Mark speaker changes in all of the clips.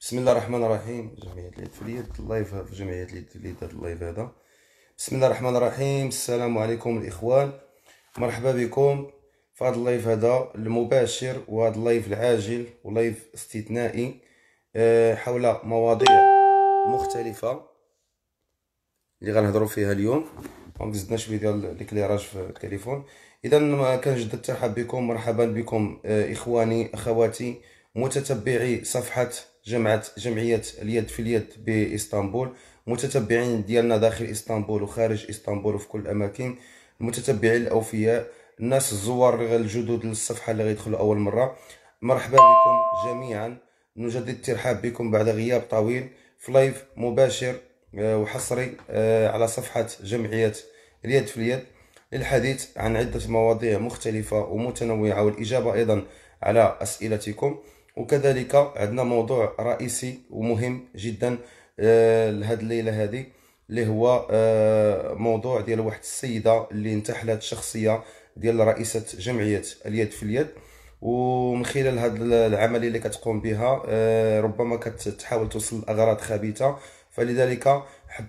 Speaker 1: بسم الله الرحمن الرحيم جمعية اليد في اليد اللايف في جمعية اليد في اليد هذا اللايف هذا بسم الله الرحمن الرحيم السلام عليكم الإخوان مرحبا بكم في هذا اللايف هذا المباشر وهذا اللايف العاجل ولايف استثنائي حول مواضيع مختلفة اللي غنهضروا فيها اليوم زدنا شويه ديال الكليراج في التليفون اذا كنجدد الترحاب بكم مرحبا بكم اخواني اخواتي متتبعي صفحة جمعة جمعية اليد في اليد بإسطنبول متتبعين ديالنا داخل إسطنبول وخارج إسطنبول وفي كل الأماكن المتتبعين الأوفياء الناس الزوار الجدد للصفحة اللي غيدخلوا أول مرة مرحبا بكم جميعا نجدد الترحاب بكم بعد غياب طويل في لايف مباشر آه، وحصري آه، على صفحة جمعية اليد في اليد للحديث عن عدة مواضيع مختلفة ومتنوعة والإجابة أيضا على أسئلتكم وكذلك عندنا موضوع رئيسي ومهم جدا آه، لهاد الليله هذه اللي هو آه، موضوع ديال واحد السيده اللي انتحلت شخصيه ديال رئيسه جمعيه اليد في اليد ومن خلال هاد العمليه اللي كتقوم بها آه، ربما كتحاول توصل لاغراض خبيثه فلذلك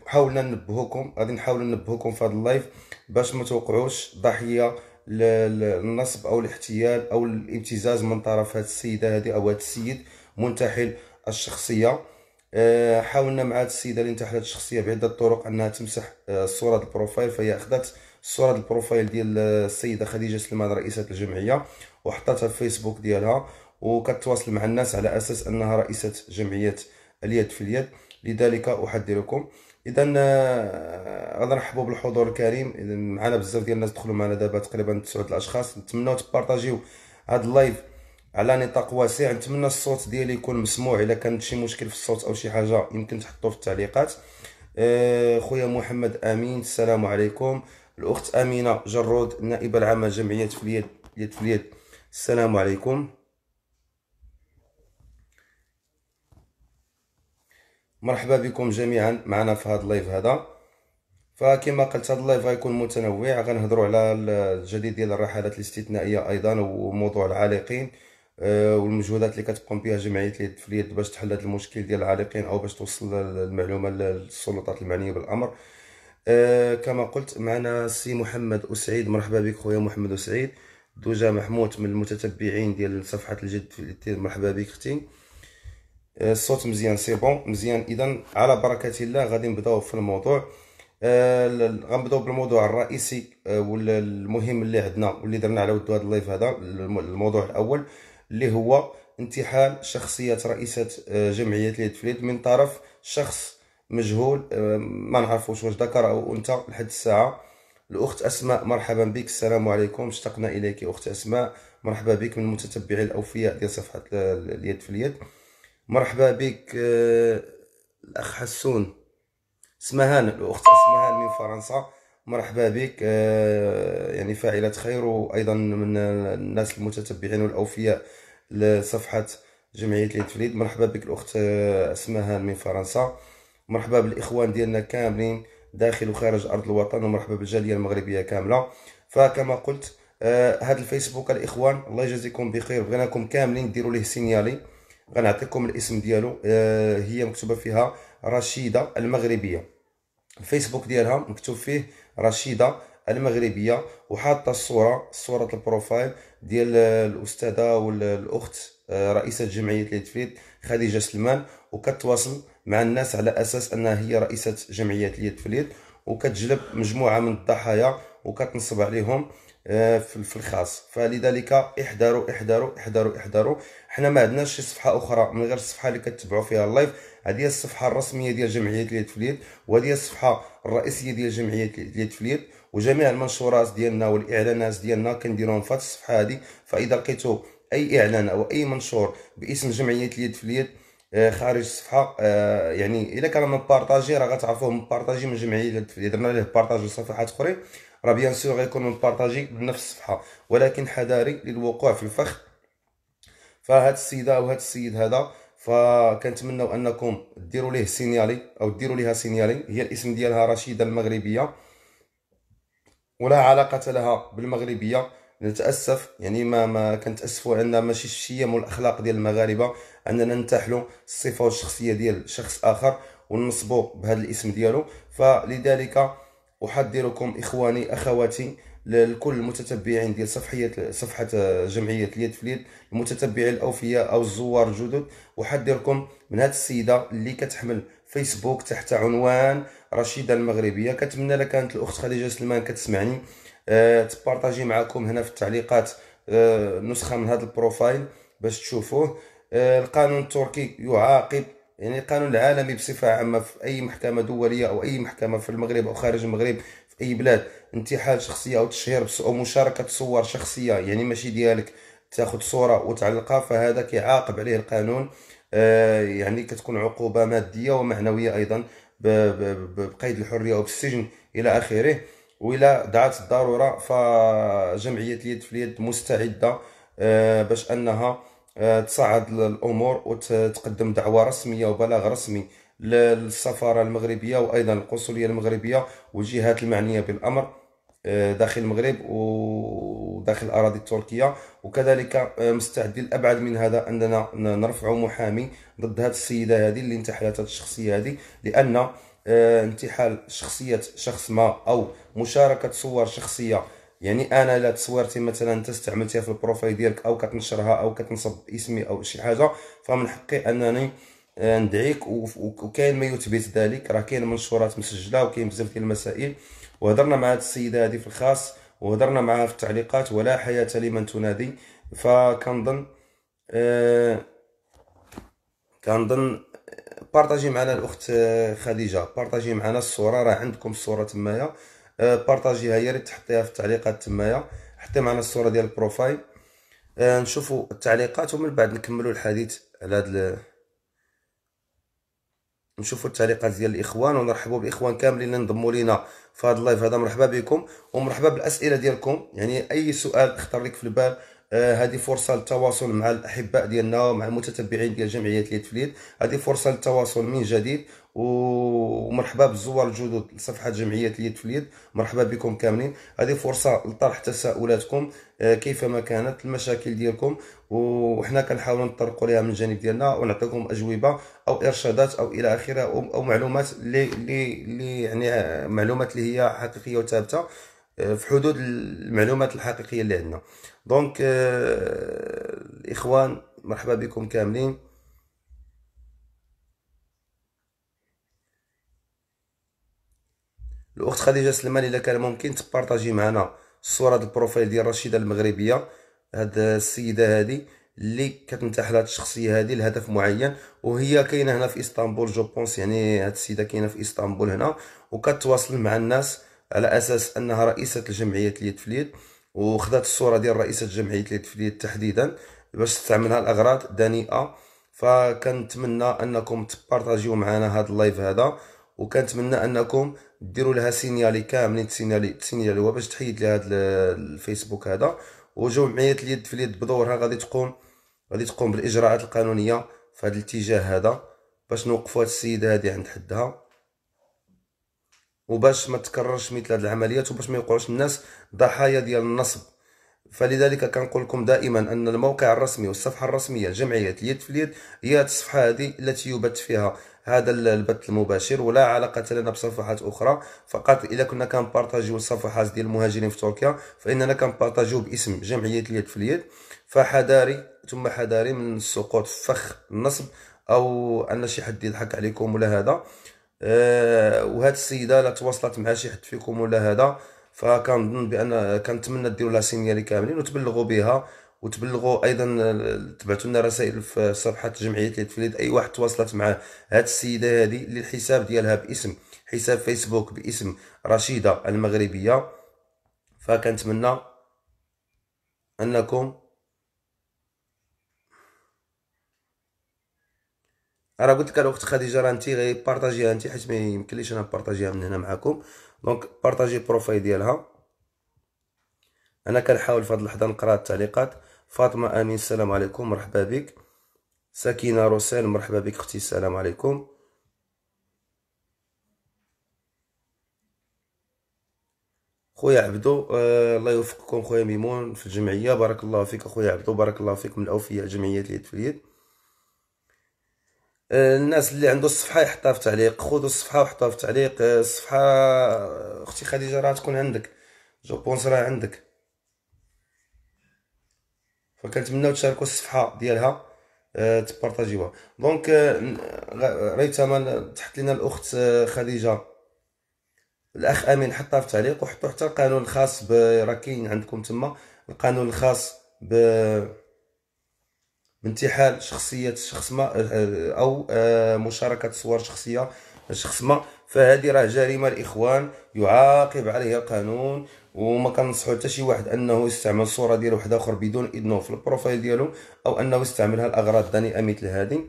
Speaker 1: حاولنا ننبهكم غادي نحاول ننبهكم في هذا اللايف باش ما توقعوش ضحيه النصب او الاحتيال او الابتزاز من طرف هذه السيده هذه او هذا السيد منتحل الشخصيه آه، حاولنا مع هذه السيده اللي انتحلت الشخصيه بعده طرق انها تمسح آه، صوره البروفايل فهي اخذت صوره البروفايل ديال السيده خديجه سليمان رئيسه الجمعيه وحطتها في فيسبوك ديالها وكتواصل مع الناس على اساس انها رئيسه جمعيه اليد في اليد لذلك احذركم اذا آه، غنرحبوا بالحضور الكريم اذا معنا بزاف ديال الناس دخلوا معنا دابا تقريبا د الاشخاص نتمناو تبارطاجيو هذا اللايف على نطاق واسع نتمنى الصوت ديالي يكون مسموع الا كان شي مشكل في الصوت او شي حاجه يمكن تحطوه في التعليقات آه، خويا محمد امين السلام عليكم الاخت امينه جرود نائبه العامه جمعيه في اليد اليد في اليد السلام عليكم مرحبا بكم جميعا معنا في هذا اللايف هذا فكما قلت هذا اللايف غيكون متنوع غنهضروا على الجديد ديال الرحلات الاستثنائيه ايضا وموضوع العالقين آه، والمجهودات اللي كتقوم بها جمعيه اليد في اليد باش تحل هذا المشكل ديال العالقين او باش توصل المعلومه للسلطات المعنيه بالامر آه، كما قلت معنا سي محمد اسعيد مرحبا بك خويا محمد اسعيد دوجا محمود من المتتبعين ديال صفحه الجد في اليد مرحبا بك اختي آه، الصوت مزيان سي بون مزيان اذا على بركه الله غادي نبداو في الموضوع آه، غنبداو بالموضوع الرئيسي آه، والمهم اللي عندنا واللي درنا على ود هذا اللايف هذا الموضوع الاول اللي هو انتحال شخصيه رئيسه جمعيه اليد من طرف شخص مجهول ما نعرفوش واش ذكر او انثى لحد الساعه الاخت اسماء مرحبا بك السلام عليكم اشتقنا اليك اخت اسماء مرحبا بك من المتتبعين الاوفياء ديال صفحه اليد في اليد مرحبا بك آه، الاخ حسون اسمهان الاخت اسمهان من فرنسا مرحبا بك آه، يعني فاعلة خير وايضا من الناس المتتبعين والاوفياء لصفحة جمعية ليتفليد مرحبا بك الاخت اسمهان آه، من فرنسا مرحبا بالاخوان ديالنا كاملين داخل وخارج ارض الوطن ومرحبا بالجالية المغربية كاملة فكما قلت هذا الفيسبوك الاخوان الله يجازيكم بخير بغيناكم كاملين ديروا ليه سينيالي غنعطيكم الاسم ديالو آه، هي مكتوبه فيها رشيده المغربيه الفيسبوك ديالها مكتوب فيه رشيده المغربيه وحاطه الصوره صوره البروفايل ديال الاستاذه والاخت آه، رئيسه جمعيه اليدفيد خديجه سلمان وكتواصل مع الناس على اساس انها هي رئيسه جمعيه اليدفليد وكتجلب مجموعه من الضحايا وكتنصب عليهم آه، في الخاص فلذلك احذروا احذروا احذروا احذروا حنا ما عندناش شي صفحه اخرى من غير الصفحه اللي كتبعوا فيها اللايف هذه هي الصفحه الرسميه ديال جمعيه اليد في اليد وهذه هي الصفحه الرئيسيه ديال جمعيه اليد في اليد وجميع المنشورات ديالنا والاعلانات ديالنا كنديرهم في الصفحه هذه فاذا لقيتوا اي اعلان او اي منشور باسم جمعيه اليد في اليد آه، خارج الصفحه آه، يعني الا كان من بارطاجي راه غتعرفوه بارطاجي من جمعيه اليد في اليد درنا ليه بارطاج لصفحات اخرين راه بيان سور غيكونوا بارطاجي بنفس الصفحه ولكن حذاري للوقوع في الفخ فهاد السيده وهاد السيد هذا فكنتمنوا انكم ديروا ليه سينيالي او ديروا ليها سينيالي هي الاسم ديالها رشيده المغربيه ولا علاقه لها بالمغربيه نتاسف يعني ما ما كنتاسفوا ان ماشي الشيم والاخلاق ديال المغاربه اننا ننتحلوا الصفه والشخصيه ديال شخص اخر ونصبوا بهذا الاسم ديالو فلذلك احذركم اخواني اخواتي لكل المتتبعين ديال صفحيه صفحه جمعيه اليد في اليد المتتبعين الاوفياء او الزوار الجدد احذركم من هذه السيده اللي كتحمل فيسبوك تحت عنوان رشيده المغربيه كنتمنى لك كانت الاخت خديجه سلمان كتسمعني أه تبارطاجي معكم هنا في التعليقات أه نسخه من هذا البروفايل باش تشوفوه أه القانون التركي يعاقب يعني القانون العالمي بصفة عامة في أي محكمة دولية أو أي محكمة في المغرب أو خارج المغرب في أي بلاد انتحال شخصية أو تشهير أو مشاركة صور شخصية يعني ماشي ديالك تاخذ صورة وتعلقها فهذا كيعاقب عليه القانون آه يعني كتكون عقوبة مادية ومعنوية أيضا بقيد الحرية أو بالسجن إلى آخره وإلى دعت الضرورة فجمعية اليد في اليد مستعدة آه باش أنها آه، تصعد الامور وتقدم دعوه رسميه وبلاغ رسمي للسفاره المغربيه وايضا القنصليه المغربيه والجهات المعنيه بالامر آه، داخل المغرب وداخل الاراضي التركيه وكذلك آه، مستعدين الابعد من هذا اننا نرفع محامي ضد هذه السيده هذه اللي انتحلت هذه الشخصيه هذه لان انتحال شخصيه شخص ما او مشاركه صور شخصيه يعني انا لا تصويرتي مثلا انت استعملتيها في البروفايل ديالك او كتنشرها او كتنصب اسمي او شي حاجه فمن حقي انني آه، ندعيك وكاين ما يثبت ذلك راه كاين منشورات مسجله وكاين بزاف ديال المسائل وهضرنا مع هذه السيده هذه في الخاص وهضرنا معها في التعليقات ولا حياه لمن تنادي فكنظن آه كنظن آه، بارطاجي معنا الاخت آه، خديجه بارطاجي معنا الصوره راه عندكم الصوره تمايا آه، بارطاجيها يا ريت تحطيها في التعليقات تمايا حطي معنا الصوره ديال البروفايل آه، نشوفوا التعليقات ومن بعد نكملوا الحديث على هذا نشوفوا التعليقات ديال الاخوان ونرحبوا بالاخوان كاملين اللي انضموا لينا في هذا اللايف هذا مرحبا بكم ومرحبا بالاسئله ديالكم يعني اي سؤال خطر لك في البال آه، هذه فرصه للتواصل مع الاحباء ديالنا ومع المتتبعين ديال جمعيه اليد في اليد هذه فرصه للتواصل من جديد ومرحبا بالزوار الجدد لصفحه جمعيه اليد في اليد مرحبا بكم كاملين هذه فرصه لطرح تساؤلاتكم آه، كيفما كانت المشاكل ديالكم وحنا كنحاولوا نطرقوا لها من الجانب ديالنا ونعطيكم اجوبه او ارشادات او الى اخره او معلومات اللي اللي يعني آه، معلومات اللي هي حقيقيه وثابته آه، في حدود المعلومات الحقيقيه اللي عندنا دونك آه، الاخوان مرحبا بكم كاملين الاخت خديجه سلمان اذا كان ممكن تبارطاجي معنا الصوره البروفايل ديال رشيده المغربيه هاد السيده هادي اللي كتنتحل هاد الشخصيه هادي لهدف معين وهي كاينه هنا في اسطنبول جو بونس يعني هاد السيده كاينه في اسطنبول هنا وكتواصل مع الناس على اساس انها رئيسه الجمعيه اليد في اليد وخذت الصوره ديال رئيسه جمعيه اليد في اليد تحديدا باش تستعملها الاغراض الدنيئه فكنتمنى انكم تبارطاجيو معنا هذا اللايف هذا وكنتمنى انكم ديروا لها سينيالي كاملين تسينيالي تسينياليوها باش تحيد لي هذا الفيسبوك هذا وجمعيه اليد في اليد بدورها غادي تقوم غادي تقوم بالاجراءات القانونيه في هذا الاتجاه هذا باش نوقفوا هاد السيده هذه عند حدها وباش ما تكررش مثل هذه العمليات وباش ما يوقعوش الناس ضحايا ديال النصب فلذلك كنقول لكم دائما ان الموقع الرسمي والصفحه الرسميه لجمعيه اليد في اليد هي الصفحه هذه التي يبث فيها هذا البث المباشر ولا علاقه لنا بصفحات اخرى فقط اذا كنا كنبارطاجيو الصفحات ديال المهاجرين في تركيا فاننا كنبارطاجيو باسم جمعيه اليد في اليد فحذاري ثم حذاري من سقوط فخ النصب او ان شي حد يضحك عليكم ولا هذا آه، وهاد السيده لا تواصلت مع شي حد فيكم ولا هذا فكنظن بان كنتمنى ديروا لها سينيالي كاملين وتبلغوا بها وتبلغوا ايضا تبعثوا لنا رسائل في صفحه جمعيه ليتفليد اي واحد تواصلت مع هاد السيده هذه اللي الحساب ديالها باسم حساب فيسبوك باسم رشيده المغربيه فكنتمنى انكم راه قلت لك الاخت خديجه راه انت غيبارطاجيها انت حيت ما يمكنليش انا نبارطاجيها من هنا معاكم دونك بارطاجي البروفايل ديالها انا كنحاول في هذه اللحظه نقرا التعليقات فاطمه امين السلام عليكم مرحبا بك سكينه روسيل مرحبا بك اختي السلام عليكم خويا عبدو آه الله يوفقكم خويا ميمون في الجمعيه بارك الله فيك خويا عبدو بارك الله فيك من الاوفياء جمعيه اليد في اليد آه، الناس اللي عنده الصفحه يحطها في تعليق خذوا الصفحه وحطها في تعليق آه، الصفحه اختي خديجه راه تكون عندك جو بونس راه عندك فكنتمناو تشاركوا الصفحه ديالها آه، تبارطاجيوها دونك ريتما تحط لنا الاخت خديجه الاخ امين حطها في تعليق وحطوا حتى القانون الخاص ب راه كاين عندكم تما القانون الخاص ب انتحال شخصيه شخص ما آه، آه، او آه، مشاركه صور شخصيه شخص ما فهذه راه جريمه الاخوان يعاقب عليها القانون وما كنصحوا حتى شي واحد انه يستعمل صوره ديال واحد اخر بدون اذنه في البروفايل ديالو او انه يستعملها لاغراض دنيئه مثل هذه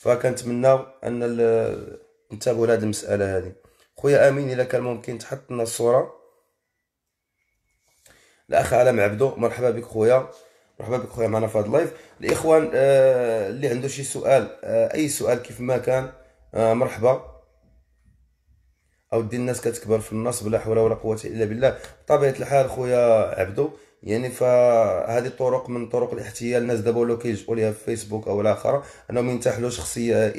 Speaker 1: فكنتمناو ان انتبهوا لهذه المساله هذه خويا امين الا كان ممكن تحط لنا الصوره الاخ علم عبدو مرحبا بك خويا مرحبا بك خويا معنا في هذا اللايف الاخوان آه اللي عنده شي سؤال آه اي سؤال كيف ما كان آه مرحبا اودي الناس كتكبر في النصب لا حول ولا قوه الا بالله بطبيعه الحال خويا عبدو يعني فهذه طرق من طرق الاحتيال الناس دابا ولاو كيجيو ليها في فيسبوك او الاخر انهم ينتحلوا شخصيه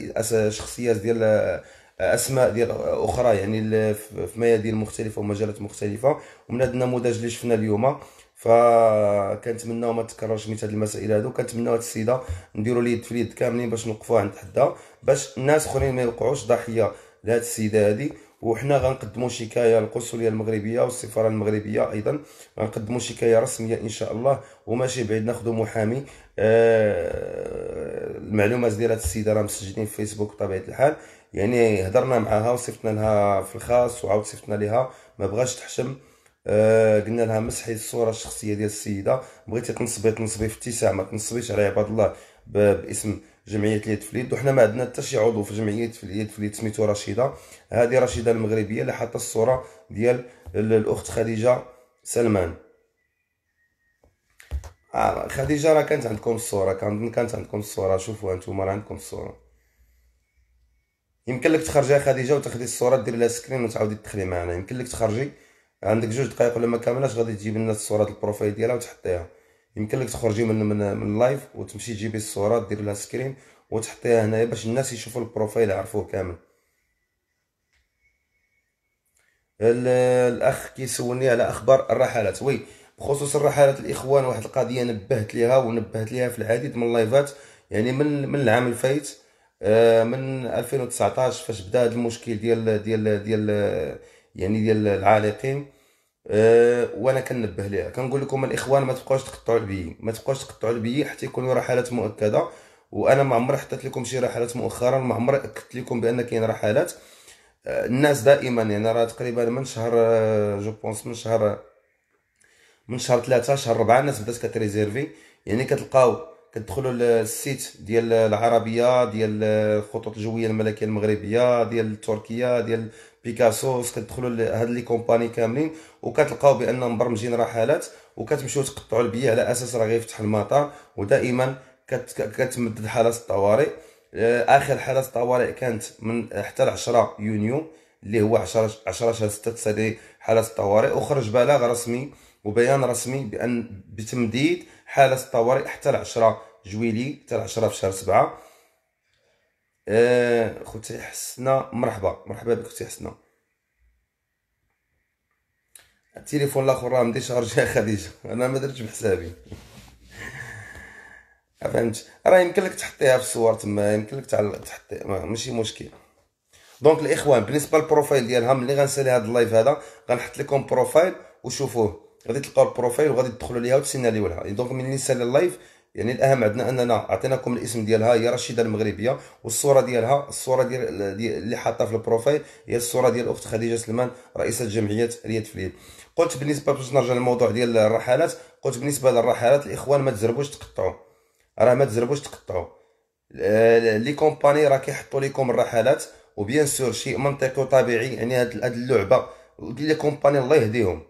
Speaker 1: شخصيات ديال آه، اسماء ديال اخرى يعني في ميادين مختلفه ومجالات مختلفه ومن هذا النموذج اللي شفنا اليوم فكنتمناو ما تكررش مثل هذه المسائل هادو كنتمناو هاد السيده نديروا اليد في اليد كاملين باش نوقفوها عند حدها باش الناس اخرين ما يوقعوش ضحيه لهاد السيده هادي وحنا غنقدموا شكايه للقنصليه المغربيه والسفاره المغربيه ايضا غنقدموا شكايه رسميه ان شاء الله وماشي بعيد ناخذوا محامي آه المعلومات ديال هاد السيده راه مسجلين في فيسبوك بطبيعه الحال يعني هضرنا معاها وصيفطنا لها في الخاص وعاود صيفطنا لها ما بغاش تحشم آه، قلنا لها مسحي الصوره الشخصيه ديال السيده بغيتي تنصبي تنصبي في اتساع ما تنصبيش على عباد الله باسم جمعيه اليد في اليد وحنا ما عندنا حتى شي عضو في جمعيه في اليد في اليد سميتو رشيده هذه رشيده المغربيه اللي حاطه الصوره ديال الاخت خديجه سلمان آه خديجه راه كانت عندكم الصوره كانت كانت عندكم الصوره شوفوا انتم راه عندكم الصوره يمكن لك تخرجي خديجه وتاخذي الصوره ديري لها سكرين وتعاودي تدخلي معنا يمكن لك تخرجي عندك جوج دقائق ولا ما كاملاش غادي تجيب لنا الصوره البروفايل ديالها وتحطيها يمكن لك تخرجي من من, من اللايف وتمشي تجيبي الصوره دير لها سكرين وتحطيها هنايا باش الناس يشوفوا البروفايل يعرفوه كامل الاخ كيسولني على اخبار الرحلات وي بخصوص الرحلات الاخوان واحد القضيه نبهت ليها ونبهت ليها في العديد من اللايفات يعني من من العام الفايت آه، من 2019 فاش بدا هذا المشكل ديال ديال ديال يعني ديال العالقين أه وانا كنبه ليها كنقول لكم الاخوان ما تبقاوش تقطعوا البيي ما تبقاوش تقطعوا البيي حتى يكونوا رحلات مؤكده وانا ما عمري حطيت لكم شي رحلات مؤخرا ما عمري اكدت لكم بان كاين رحلات آه، الناس دائما يعني راه تقريبا من شهر آه، جو بونس من شهر من شهر ثلاثة شهر ربعة الناس بدات كتريزيرفي يعني كتلقاو كتدخلوا للسيت ديال العربيه ديال الخطوط الجويه الملكيه المغربيه ديال تركيا ديال بيكاسوس كتدخلوا لهاد لي كومباني كاملين وكتلقاو بان مبرمجين رحلات وكتمشيو تقطعوا البيع على اساس راه غيفتح المطار ودائما كتمدد حالات الطوارئ آه، اخر حالات الطوارئ كانت من حتى 10 يونيو اللي هو 10 10 6 حالات الطوارئ وخرج بلاغ رسمي وبيان رسمي بان بتمديد حاله الطوارئ حتى ل 10 جويلي حتى ل 10 في شهر 7 آه خوتي حسنا مرحبا مرحبا بك خوتي حسنا التليفون الاخر راه مديش غير جا خديجه انا ما درتش بحسابي فهمت راه يمكن لك تحطيها في الصور تما يمكن لك تعلق تحطي ماشي مشكل دونك الاخوان بالنسبه للبروفايل ديالها ملي غنسالي هذا اللايف هذا غنحط لكم بروفايل وشوفوه غادي تلقاو البروفايل وغادي تدخلوا ليها وتسيناليو لها دونك ملي نسال اللايف يعني الاهم عندنا اننا عطيناكم الاسم ديالها هي رشيده المغربيه والصوره ديالها الصوره ديال, اللي حاطه في البروفايل هي الصوره ديال الاخت خديجه سلمان رئيسه جمعيه اليد في اليد قلت بالنسبه باش نرجع للموضوع ديال الرحلات قلت بالنسبه للرحلات الاخوان ما تزربوش تقطعوا راه ما تزربوش تقطعوا آه، لي كومباني راه كيحطوا لكم الرحلات وبيان سور شيء منطقي وطبيعي يعني هاد اللعبه لي كومباني الله يهديهم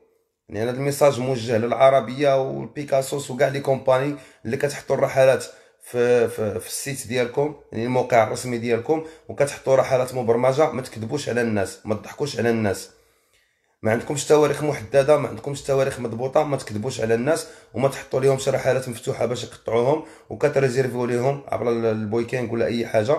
Speaker 1: يعني هذا الميساج موجه للعربيه والبيكاسوس وكاع لي كومباني اللي كتحطوا الرحلات في, في, في السيت ديالكم يعني الموقع الرسمي ديالكم وكتحطوا رحلات مبرمجه ما تكذبوش على الناس ما تضحكوش على الناس ما عندكمش تواريخ محدده ما عندكمش تواريخ مضبوطه ما تكذبوش على الناس وما تحطوا لهم شي رحلات مفتوحه باش يقطعوهم وكتريزيرفيو ليهم عبر البويكينغ ولا اي حاجه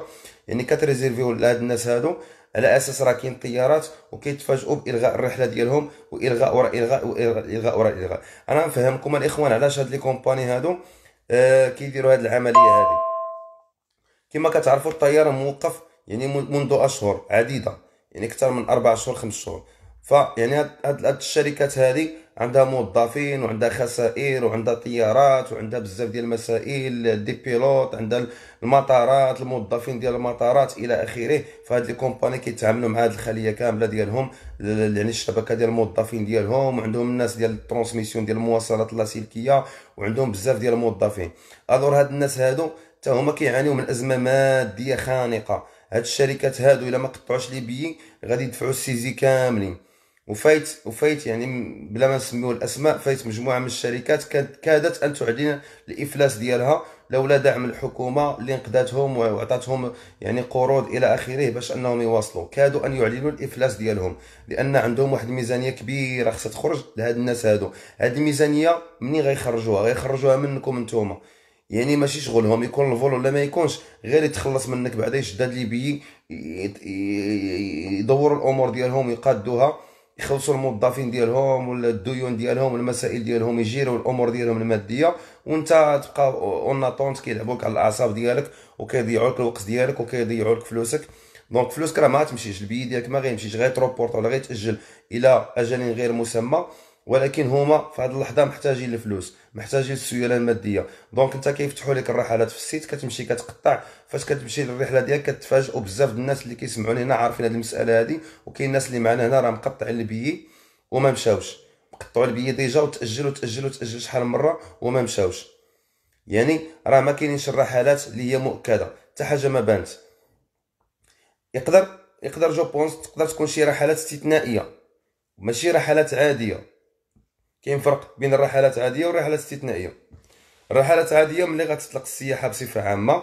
Speaker 1: يعني كتريزيرفيو لهاد الناس هادو على اساس راه كاين طيارات وكيتفاجئوا بالغاء الرحله ديالهم والغاء وراء الغاء والغاء وراء الغاء انا نفهمكم الاخوان علاش هاد لي كومباني هادو آه كيديروا هاد العمليه هادي كما كتعرفوا الطياره موقف يعني منذ اشهر عديده يعني اكثر من اربع شهور خمس شهور فيعني هاد الشركات هادي عندها موظفين وعندها خسائر وعندها طيارات وعندها بزاف ديال المسائل دي بيلوت عندها المطارات الموظفين ديال المطارات الى اخره فهاد لي كومباني كيتعاملوا مع هاد الخليه كامله ديالهم يعني الشبكه ديال الموظفين ديالهم وعندهم الناس ديال الترانسميسيون ديال المواصلات اللاسلكيه وعندهم بزاف ديال الموظفين الور هاد الناس هادو حتى هما كيعانيو من ازمه ماديه خانقه هاد الشركات هادو الا ما قطعوش لي بيي غادي يدفعوا السيزي كاملين وفايت وفايت يعني بلا ما نسميو الاسماء فايت مجموعه من الشركات كادت ان تعلن الافلاس ديالها لولا دعم الحكومه اللي انقذتهم وعطاتهم يعني قروض الى اخره باش انهم يواصلوا كادوا ان يعلنوا الافلاس ديالهم لان عندهم واحد الميزانيه كبيره خصها تخرج لهاد الناس هادو هاد الميزانيه منين غيخرجوها غيخرجوها منكم نتوما يعني ماشي شغلهم يكون الفول ولا ما يكونش غير يتخلص منك بعدا يشد هاد ليبيي يدوروا الامور ديالهم يقادوها يخلصوا الموظفين ديالهم ولا الديون ديالهم المسائل ديالهم يجيروا الامور ديالهم الماديه وانت تبقى اون اتونت كيلعبوك على الاعصاب ديالك وكيضيعوا لك الوقت ديالك وكيضيعوا لك فلوسك دونك فلوسك راه ما تمشيش البي ديالك ما غيمشيش غير تروبورت ولا غير تاجل الى اجل غير مسمى ولكن هما في هذه اللحظه محتاجين الفلوس محتاجين السيوله الماديه دونك انت كيفتحوا لك الرحلات في السيت كتمشي كتقطع فاش كتمشي للرحله ديالك كتفاجئوا بزاف الناس اللي كيسمعوني هنا عارفين هذه المساله هذه وكاين الناس اللي معنا هنا راه مقطعين البيي وما مشاوش مقطعوا البيي ديجا وتاجلوا تاجلوا تاجلوا شحال من مره وما مشاوش يعني راه ما كاينينش الرحلات اللي هي مؤكده حتى حاجه ما بانت يقدر يقدر جو بونس تقدر تكون شي رحلات استثنائيه ماشي رحلات عاديه كاين فرق بين الرحلات العاديه والرحلات الاستثنائيه الرحلات العاديه ملي غتطلق السياحه بصفه عامه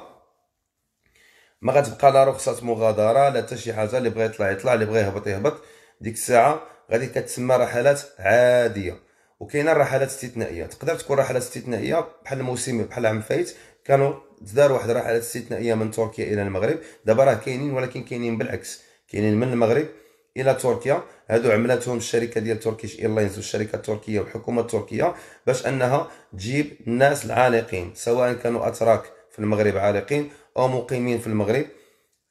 Speaker 1: ما غتبقى لا رخصه مغادره لا حتى شي حاجه اللي بغى يطلع يطلع اللي بغى يهبط يهبط ديك الساعه غادي كتسمى رحلات عاديه وكاينه الرحلات الاستثنائيه تقدر تكون رحلات استثنائيه بحال الموسم بحال العام فايت كانوا دار واحد الرحلات استثنائيه من تركيا الى المغرب دابا راه كاينين ولكن كاينين بالعكس كاينين من المغرب الى تركيا هادو عملتهم الشركه ديال تركيش ايرلاينز والشركه التركيه والحكومه التركيه باش انها تجيب الناس العالقين سواء كانوا اتراك في المغرب عالقين او مقيمين في المغرب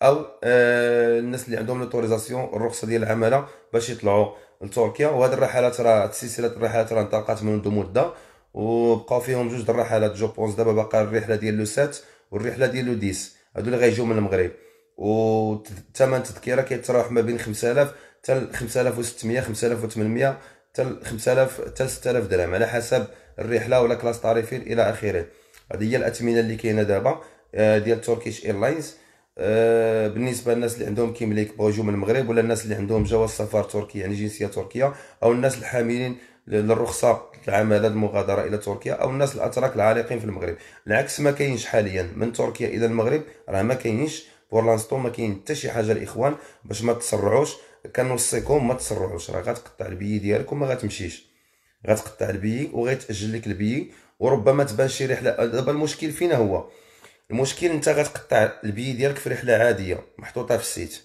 Speaker 1: او آه الناس اللي عندهم لوتوريزاسيون الرخصه ديال العماله باش يطلعوا لتركيا وهاد الرحلات راه سلسله الرحلات راه انطلقت منذ مده وبقاو فيهم جوج الرحلات جو بونس دابا باقا الرحله ديال لو 7 والرحله ديال لو 10 هادو اللي غيجيو من المغرب وثمن التذكره كيتراوح ما بين 5000 حتى 5600 5800 حتى 5000 حتى 6000 درهم على حسب الرحله ولا كلاس طريفين الى اخره هذه هي الاثمنه اللي كاينه دابا آه، ديال تركيش ايرلاينز آه، بالنسبه للناس اللي عندهم كيمليك بوجو من المغرب ولا الناس اللي عندهم جواز سفر تركي يعني جنسيه تركيه او الناس الحاملين للرخصه العماله المغادره الى تركيا او الناس الاتراك العالقين في المغرب العكس ما كاينش حاليا من تركيا الى المغرب راه ما كاينش بور لانستون ما كاين حتى شي حاجه الاخوان باش ما تسرعوش كنوصيكم ما تسرعوش راه غتقطع البي ديالك وما غتمشيش غتقطع البي وغيتاجل لك البي وربما تبان شي رحله دابا المشكل فين هو المشكل انت غتقطع البي ديالك في رحله عاديه محطوطه في السيت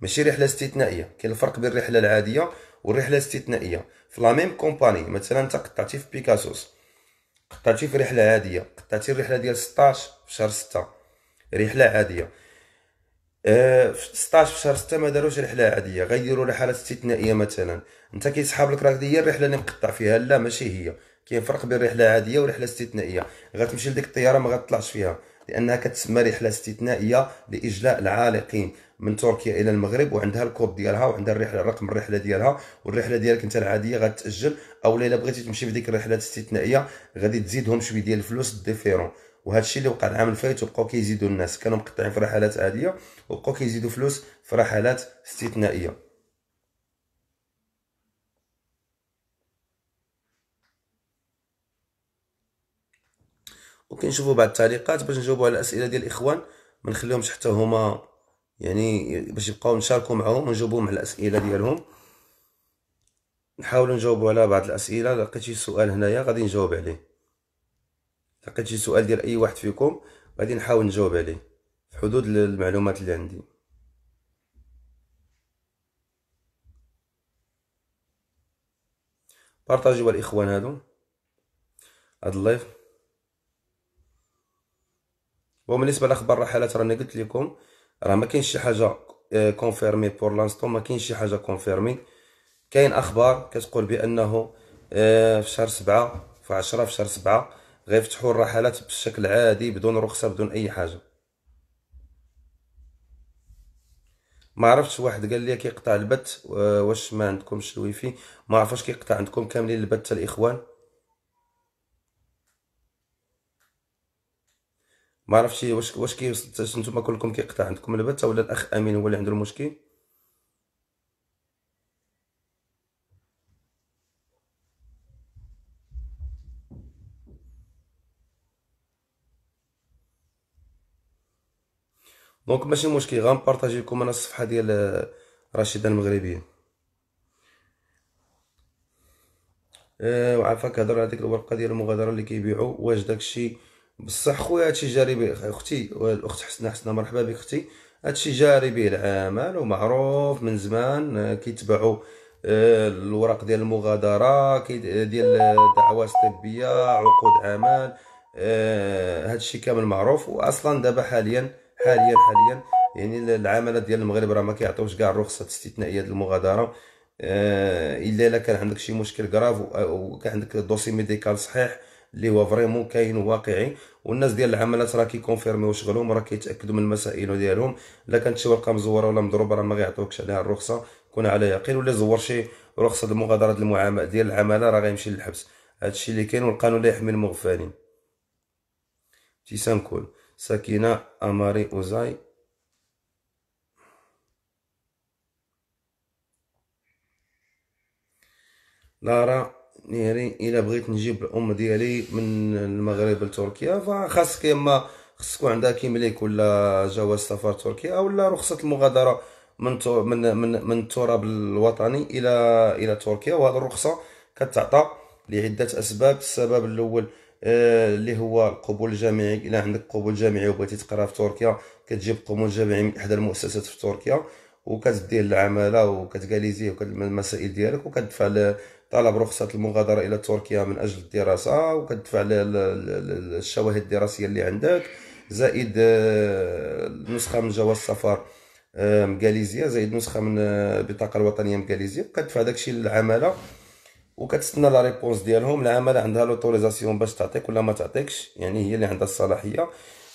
Speaker 1: ماشي رحله استثنائيه كاين الفرق بين الرحله العاديه والرحله الاستثنائيه في لا ميم كومباني مثلا انت قطعتي في بيكاسوس قطعتي في رحله عاديه قطعتي الرحله ديال 16 في شهر 6 رحله عاديه آه، في 16 في شهر 6 ما داروش رحله عاديه غيروا رحله استثنائيه مثلا انت كيسحاب لك راك هي الرحله اللي مقطع فيها لا ماشي هي كاين فرق بين رحله عاديه ورحله استثنائيه غتمشي لديك الطياره ما غتطلعش فيها لانها كتسمى رحله استثنائيه لاجلاء العالقين من تركيا الى المغرب وعندها الكود ديالها وعندها الرحله رقم الرحله ديالها والرحله ديالك انت العاديه غتاجل او الا بغيتي تمشي في ديك الرحلات الاستثنائيه غادي تزيدهم شويه ديال الفلوس ديفيرون وهذا الشيء اللي وقع العام الفايت وبقاو كيزيدوا الناس كانوا مقطعين في رحلات عاديه وبقاو كيزيدوا فلوس في رحلات استثنائيه وكنشوفوا بعض التعليقات باش نجاوبوا على الاسئله ديال الاخوان ما نخليهمش حتى هما يعني باش يبقاو نشاركوا معهم ونجاوبوهم على الاسئله ديالهم نحاولوا نجاوبوا على بعض الاسئله لقيت شي سؤال هنايا غادي نجاوب عليه لقيت شي سؤال ديال اي واحد فيكم غادي نحاول نجاوب عليه حدود المعلومات اللي عندي بارطاجيو الاخوان هادو هاد اللايف وبالنسبه لاخبار الرحلات راني قلت لكم راه ما كاينش شي حاجه كونفيرمي بور لانستون ما كاينش شي حاجه كونفيرمي كاين اخبار كتقول بانه آه، في شهر سبعة في عشرة في شهر سبعة غيفتحوا الرحلات بشكل عادي بدون رخصه بدون اي حاجه ما عرفتش واحد قال لي كيقطع البث واش ما عندكمش الويفي ما عرفتش كيقطع عندكم كاملين البث الاخوان ما عرفتش واش واش كي نتوما كلكم كيقطع عندكم البث ولا الاخ امين هو اللي عنده المشكل دونك ماشي مشكل غنبارطاجي لكم انا الصفحه ديال آه، رشيده المغربيه أه وعافاك هضر على ديك الورقه ديال المغادره اللي كيبيعوا واش داكشي بصح خويا هادشي جاري به اختي الاخت حسنه حسنه مرحبا بك اختي هادشي جاري به العمل ومعروف من زمان آه، كيتباعوا الوراق آه، ديال المغادره ديال دعوات طبيه عقود عمل هادشي كامل معروف واصلا دابا حاليا حاليا حاليا يعني العماله ديال المغرب راه ما كيعطيوش كاع الرخصه الاستثنائيه للمغادره المغادره آه، الا الا كان عندك شي مشكل كراف آه، وكان عندك دوسي ميديكال صحيح اللي هو فريمون كاين واقعي والناس ديال العمالات راه كيكونفيرميو شغلهم راه كيتاكدوا من المسائل ديالهم الا كانت شي ورقه مزوره ولا مضروبه راه ما غيعطيوكش عليها الرخصه كون على يقين ولا زور شي رخصه المغادره المعامله ديال العماله راه غيمشي للحبس هادشي اللي كاين والقانون لا يحمي المغفلين تيسان كول سكينة أماري أوزاي لارا نهري الا بغيت نجيب الام ديالي من المغرب لتركيا فخاصك اما خصك عندها كيمليك ولا جواز سفر تركيا ولا رخصه المغادره من من من, من التراب الوطني الى الى تركيا وهذه الرخصه كتعطى لعده اسباب السبب الاول آه، اللي هو القبول الجامعي الا عندك قبول جامعي وبغيتي تقرا في تركيا كتجيب قبول جامعي من احدى المؤسسات في تركيا وكتدير العماله وكتقاليزي المسائل ديالك وكتدفع طلب رخصة المغادرة إلى تركيا من أجل الدراسة وكتدفع الشواهد الدراسية اللي عندك زائد آه، نسخة من جواز السفر آه، مقاليزيا زائد نسخة من البطاقة الوطنية مقاليزيا وكتدفع داكشي للعمالة وكتستنى لا ريبونس ديالهم العماله عندها لوتوريزاسيون باش تعطيك ولا ما تعطيكش يعني هي اللي عندها الصلاحيه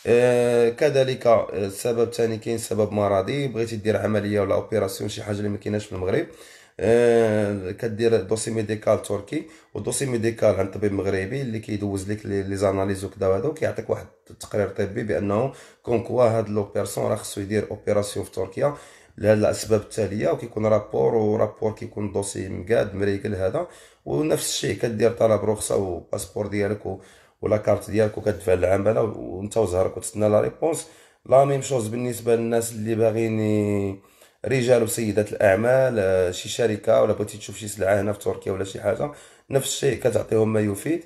Speaker 1: آه، كذلك آه، السبب ثاني كاين سبب مرضي بغيتي دير عمليه ولا اوبيراسيون شي حاجه اللي ما كايناش في المغرب آه، كدير دوسي ميديكال تركي ودوسي ميديكال عند طبيب مغربي اللي كيدوز لك لي زاناليز وكذا وهذا وكيعطيك واحد التقرير طبي بانه كونكوا كوا هاد بيرسون راه خصو يدير اوبيراسيون في تركيا لهاد الاسباب التاليه وكيكون رابور ورابور كيكون دوسي مقاد مريكل هذا ونفس الشيء كدير طلب رخصه وباسبور ديالك ولا كارت ديالك وكتدفع العماله وانت وزهرك وتستنى لا ريبونس لا ميم شوز بالنسبه للناس اللي باغيين رجال وسيدات الاعمال شي شركه ولا بغيتي تشوف شي سلعه هنا في تركيا ولا شي حاجه نفس الشيء كتعطيهم ما يفيد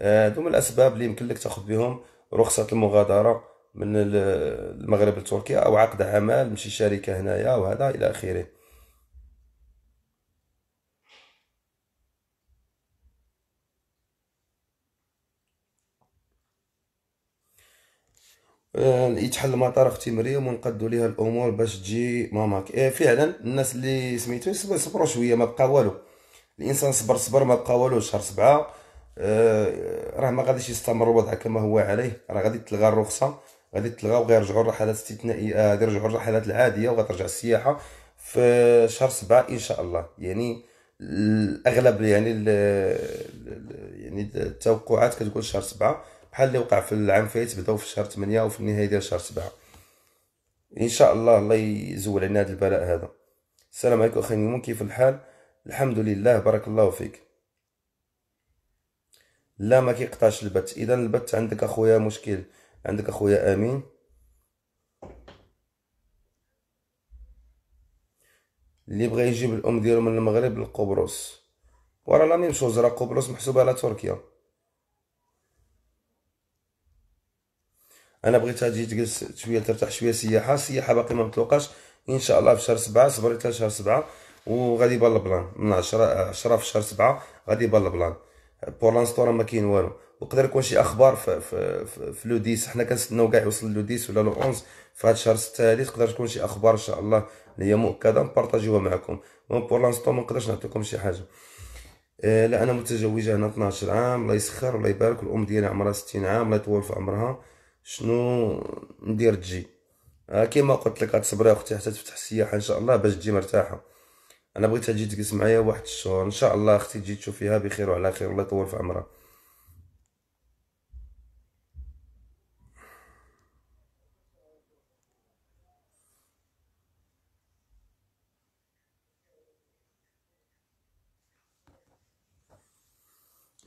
Speaker 1: هادو الاسباب اللي يمكن لك تاخذ بهم رخصه المغادره من المغرب لتركيا او عقد عمل مشي شركه هنايا وهذا الى اخره آه، يتحل مطار اختي مريم ونقدوا ليها الامور باش تجي ماماك إيه فعلا الناس اللي سميتو صبروا شويه ما بقى والو الانسان صبر صبر ما بقى والو شهر سبعة آه راه ما غاديش يستمر الوضع كما هو عليه راه غادي تلغى الرخصه غادي تلغاو رجعوا الرحلات الاستثنائيه آه، غادي يرجعوا الرحلات العاديه وغترجع السياحه في شهر سبعة ان شاء الله يعني الاغلب يعني الـ يعني التوقعات كتقول شهر سبعة بحال اللي وقع في العام فايت بداو في شهر 8 وفي النهايه ديال شهر سبعة ان شاء الله الله يزول علينا هذا البلاء هذا السلام عليكم اخي ميمون كيف الحال الحمد لله بارك الله فيك لا ما كيقطعش البث اذا البث عندك اخويا مشكل عندك اخويا امين اللي بغى يجيب الام ديالو من المغرب لقبرص ورا لا ميم شوز راه قبرص محسوبه على تركيا انا بغيتها تجي تجلس شويه ترتاح شويه سياحه سياحه باقي ما مطلوقاش ان شاء الله في شهر سبعة صبري حتى شهر سبعة وغادي يبان البلان من 10 عشرة في شهر سبعة غادي يبان البلان بور لانستو راه ما كاين والو وقدر يكون شي اخبار في في في, في لوديس حنا كنستناو كاع يوصل لوديس ولا لو 11 في هذا الشهر 6 هذه تقدر تكون شي اخبار ان شاء الله اللي هي مؤكده نبارطاجيوها معكم المهم بور لانستو ما نقدرش نعطيكم شي حاجه آه، لا انا متزوجه هنا 12 عام الله يسخر الله يبارك الام ديالي عمرها 60 عام الله يطول في عمرها شنو ندير تجي آه، كيما قلت لك غتصبري اختي حتى تفتح السياحه ان شاء الله باش تجي مرتاحه انا بغيتها تجي تجلس معايا واحد الشهور ان شاء الله اختي تجي تشوفيها بخير وعلى خير الله يطول في عمرها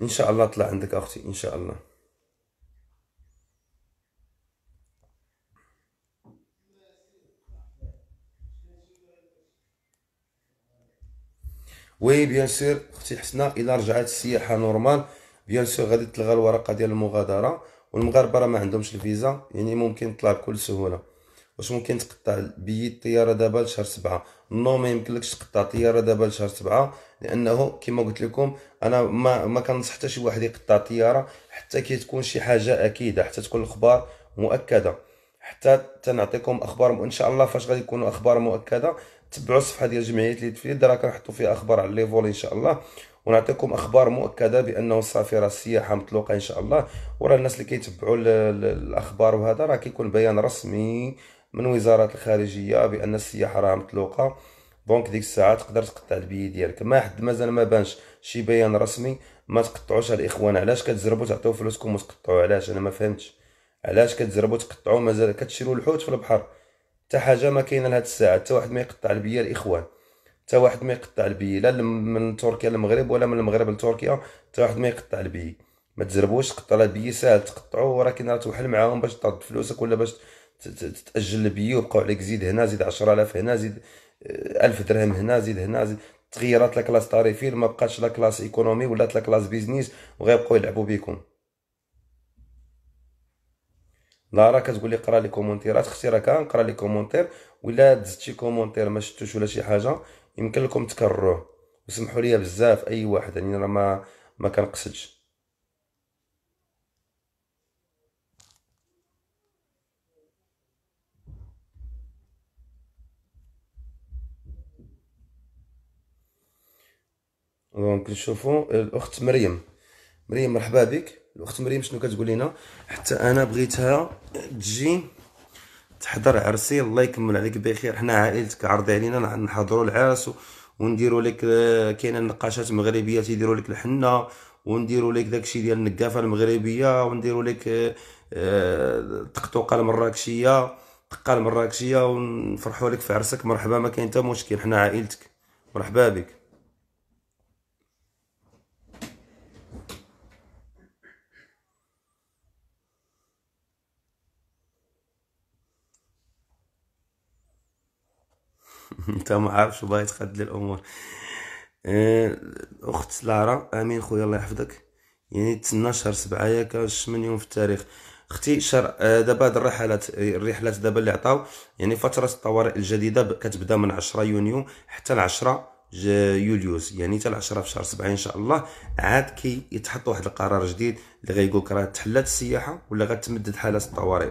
Speaker 1: ان شاء الله طلع عندك اختي ان شاء الله وي بيان سور اختي حسنا الى رجعت السياحه نورمال بيان سور غادي تلغى الورقه ديال المغادره والمغاربه راه ما عندهمش الفيزا يعني ممكن تطلع بكل سهوله واش ممكن تقطع بي الطياره دابا لشهر سبعة نو ما يمكنلكش تقطع طياره دابا لشهر سبعة لانه كما قلت لكم انا ما ما كنصح حتى شي واحد يقطع طياره حتى كي تكون شي حاجه اكيده حتى تكون الاخبار مؤكده حتى تنعطيكم اخبار ان شاء الله فاش غادي يكونوا اخبار مؤكده تبعوا الصفحه ديال جمعيه ليتفيلد راه كنحطوا فيها اخبار على ليفول ان شاء الله ونعطيكم اخبار مؤكده بانه السفيره السياحه مطلوقه ان شاء الله وراه الناس اللي كيتبعوا الاخبار وهذا راه كيكون بيان رسمي من وزاره الخارجيه بان السياحه راه مطلوقه دونك ديك الساعه تقدر تقطع البي ديالك ما حد مازال ما بانش شي بيان رسمي ما تقطعوش الاخوان علاش كتزربوا تعطيو فلوسكم وتقطعوا علاش انا ما فهمتش علاش كتزربوا تقطعوا مازال كتشيروا الحوت في البحر حتى حاجه ما كاينه لهاد الساعه حتى واحد ما يقطع البيه الاخوان حتى واحد ما يقطع البيه لا من تركيا للمغرب ولا من المغرب لتركيا حتى واحد ما يقطع البيه ما تزربوش تقطع البيه ساهل تقطعو ولكن راه توحل معاهم باش ترد فلوسك ولا باش تاجل البيه وبقاو عليك زيد هنا زيد 10000 هنا زيد 1000 آه، درهم هنا زيد هنا زيد تغيرات لا كلاس طريفير ما بقاش لا كلاس ايكونومي ولات لا كلاس بيزنيس وغيبقاو يلعبوا بكم لارا كتقول لي قرا لي كومونتيرات اختي راه كنقرا لي كومونتير ولا دزت شي كومونتير ما شفتوش ولا شي حاجه يمكن لكم تكرروه وسمحوا لي بزاف اي واحد يعني راه ما ما كنقصدش دونك نشوفوا الاخت مريم مريم مرحبا بك الاخت مريم شنو كتقول لنا حتى انا بغيتها تجي تحضر عرسي الله يكمل عليك بخير حنا عائلتك عرضي علينا نحضروا العرس ونديروا لك آه، كاينه نقاشات مغربيه تيديروا لك الحنه ونديروا لك داكشي ديال النقافه المغربيه ونديروا لك الطقطوقه آه، آه، المراكشيه الطقه المراكشيه ونفرحوا لك في عرسك مرحبا ما كاين حتى مشكل حنا عائلتك مرحبا بك انت ما عارفش باغي تخدل الامور اه، اخت لارا امين خويا الله يحفظك يعني تسنى شهر سبعة ياك من يوم في التاريخ اختي شهر اه، دابا هاد الرحلات الرحلات دابا اللي عطاو يعني فتره الطوارئ الجديده كتبدا من عشرة يونيو حتى العشرة يوليوز يعني حتى العشرة في شهر سبعة ان شاء الله عاد كي يتحط واحد القرار جديد اللي غيقولك راه تحلات السياحه ولا غتمدد حالات الطوارئ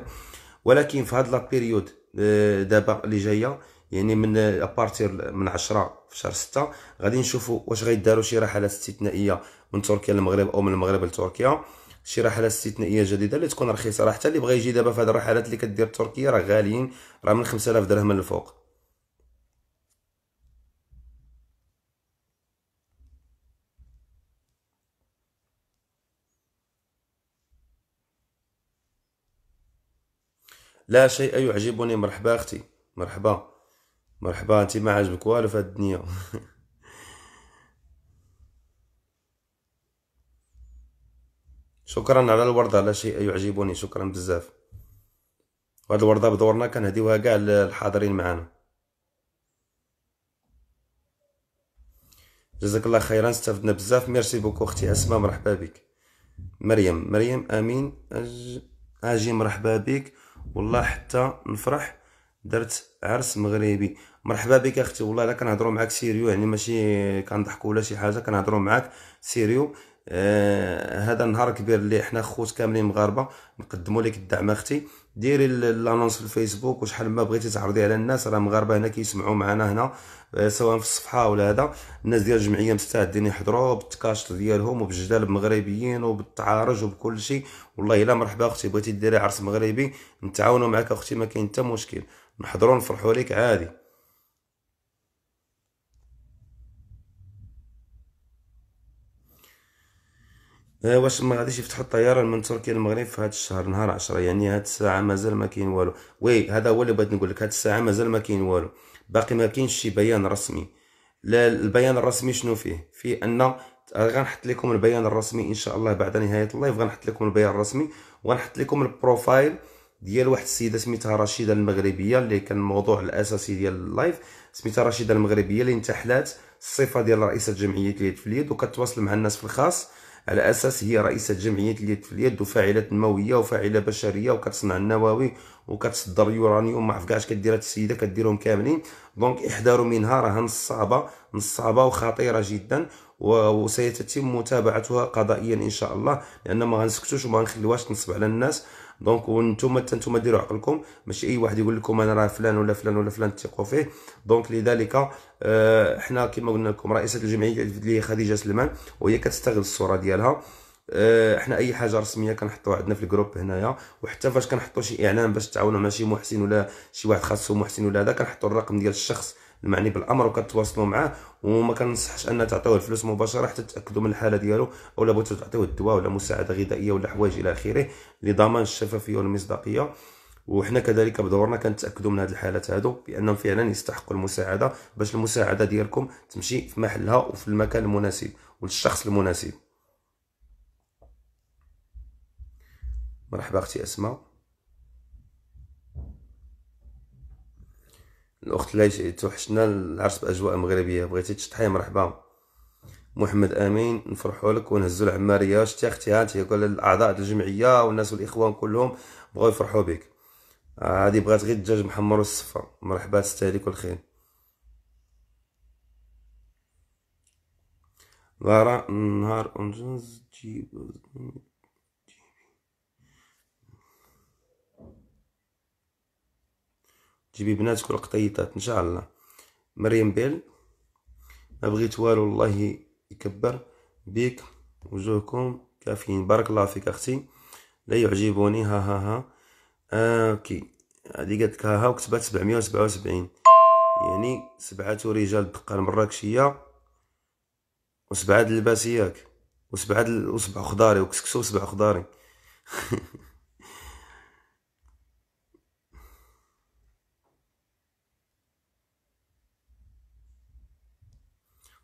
Speaker 1: ولكن في هاد لا بيريود اه، دابا اللي جايه يعني من ابارتير من 10 في شهر 6 غادي نشوفوا واش غيداروا شي رحلات استثنائيه من تركيا للمغرب او من المغرب لتركيا شي رحلات استثنائيه جديده اللي تكون رخيصه راه حتى اللي بغى يجي دابا في هاد الرحلات اللي كدير تركيا راه غاليين راه من 5000 درهم للفوق لا شيء يعجبني مرحبا اختي مرحبا مرحبا انت ما عجبك والو في الدنيا شكرا على الوردة على شيء يعجبني شكرا بزاف وهاد الوردة بدورنا كنهديوها كاع الحاضرين معنا جزاك الله خيرا استفدنا بزاف ميرسي بوكو اختي اسماء مرحبا بك مريم مريم امين أج... اجي مرحبا بك والله حتى نفرح درت عرس مغربي مرحبا بك اختي والله الا كنهضروا معاك سيريو يعني ماشي كنضحكوا ولا شي حاجه كنهضروا معاك سيريو آه هذا نهار كبير اللي حنا خوت كاملين مغاربه نقدموا لك الدعم اختي ديري لانونس في الفيسبوك وشحال ما بغيتي تعرضي على الناس راه مغاربه هنا كيسمعوا معنا هنا آه، سواء في الصفحه ولا هذا الناس ديال الجمعيه مستعدين يحضروا بالتكاشط ديالهم وبالجدال المغربيين وبالتعارج وبكل شيء والله الا مرحبا اختي بغيتي ديري عرس مغربي نتعاونوا معك اختي ما كاين حتى مشكل نحضروا نفرحوا لك عادي واش ما غاديش يفتحوا الطيران من تركيا للمغرب في هذا الشهر نهار 10 يعني هاد الساعه مازال ما كاين والو وي هذا هو اللي بغيت نقول لك هاد الساعه مازال ما كاين والو باقي ما كاينش شي بيان رسمي لا البيان الرسمي شنو فيه فيه ان غنحط لكم البيان الرسمي ان شاء الله بعد نهايه اللايف غنحط لكم البيان الرسمي وغنحط لكم البروفايل ديال واحد السيده سميتها رشيده المغربيه اللي كان الموضوع الاساسي ديال اللايف سميتها رشيده المغربيه اللي انتحلات الصفه ديال رئيسه جمعيه اليد في اليد وكتواصل مع الناس في الخاص على اساس هي رئيسه جمعيه اليد في اليد وفاعله تنمويه وفاعله بشريه وكتصنع النواوي وكتصدر اليورانيوم ما عرف اش كدير هاد السيده كديرهم كاملين دونك احذروا منها راها نصابه نصابه وخطيره جدا وسيتم متابعتها قضائيا ان شاء الله لان ما غنسكتوش وما غنخليوهاش تنصب على الناس دونك وانتم حتى نتوما ديروا عقلكم ماشي اي واحد يقول لكم انا راه فلان ولا فلان ولا فلان تثقوا فيه دونك لذلك آه، احنا حنا كما قلنا لكم رئيسه الجمعيه اللي خديجه سلمان وهي كتستغل الصوره ديالها آه، احنا اي حاجه رسميه كنحطوها عندنا في الجروب هنايا وحتى فاش كنحطوا شي اعلان باش تعاونوا مع شي محسن ولا شي واحد خاصو محسن ولا هذا كنحطوا الرقم ديال الشخص المعني بالامر وكتواصلوا معاه وما كننصحش ان تعطيوه الفلوس مباشره حتى تاكدوا من الحاله ديالو او لابد تعطيوه الدواء ولا مساعده غذائيه ولا حوايج الى اخره لضمان الشفافيه والمصداقيه وحنا كذلك بدورنا كنتاكدوا من هذه الحالات هادو بانهم فعلا يستحقوا المساعده باش المساعده ديالكم تمشي في محلها وفي المكان المناسب والشخص المناسب مرحبا اختي اسماء الاخت اللي توحشنا العرس باجواء مغربيه بغيتي تشطحي مرحبا محمد امين نفرحوا لك ونهزوا العماريه شتي اختي هانتي كل الاعضاء الجمعيه والناس والاخوان كلهم بغاو يفرحوا بك هادي آه بغات غير الدجاج محمر والصفه مرحبا تستاهلي كل خير نهار نهار اونجنز تجيب جيبي بناتك القطيطات ان شاء الله مريم بيل ما بغيت والو الله يكبر بيك وجوهكم كافيين بارك الله فيك اختي لا يعجبوني ها ها ها آه، اوكي هادي قالت ها ها وكتبات 777 يعني سبعة رجال دقة المراكشيه وسبعة د الباسياك وسبعة دل... وسبع خضاري وكسكسو وسبع خضاري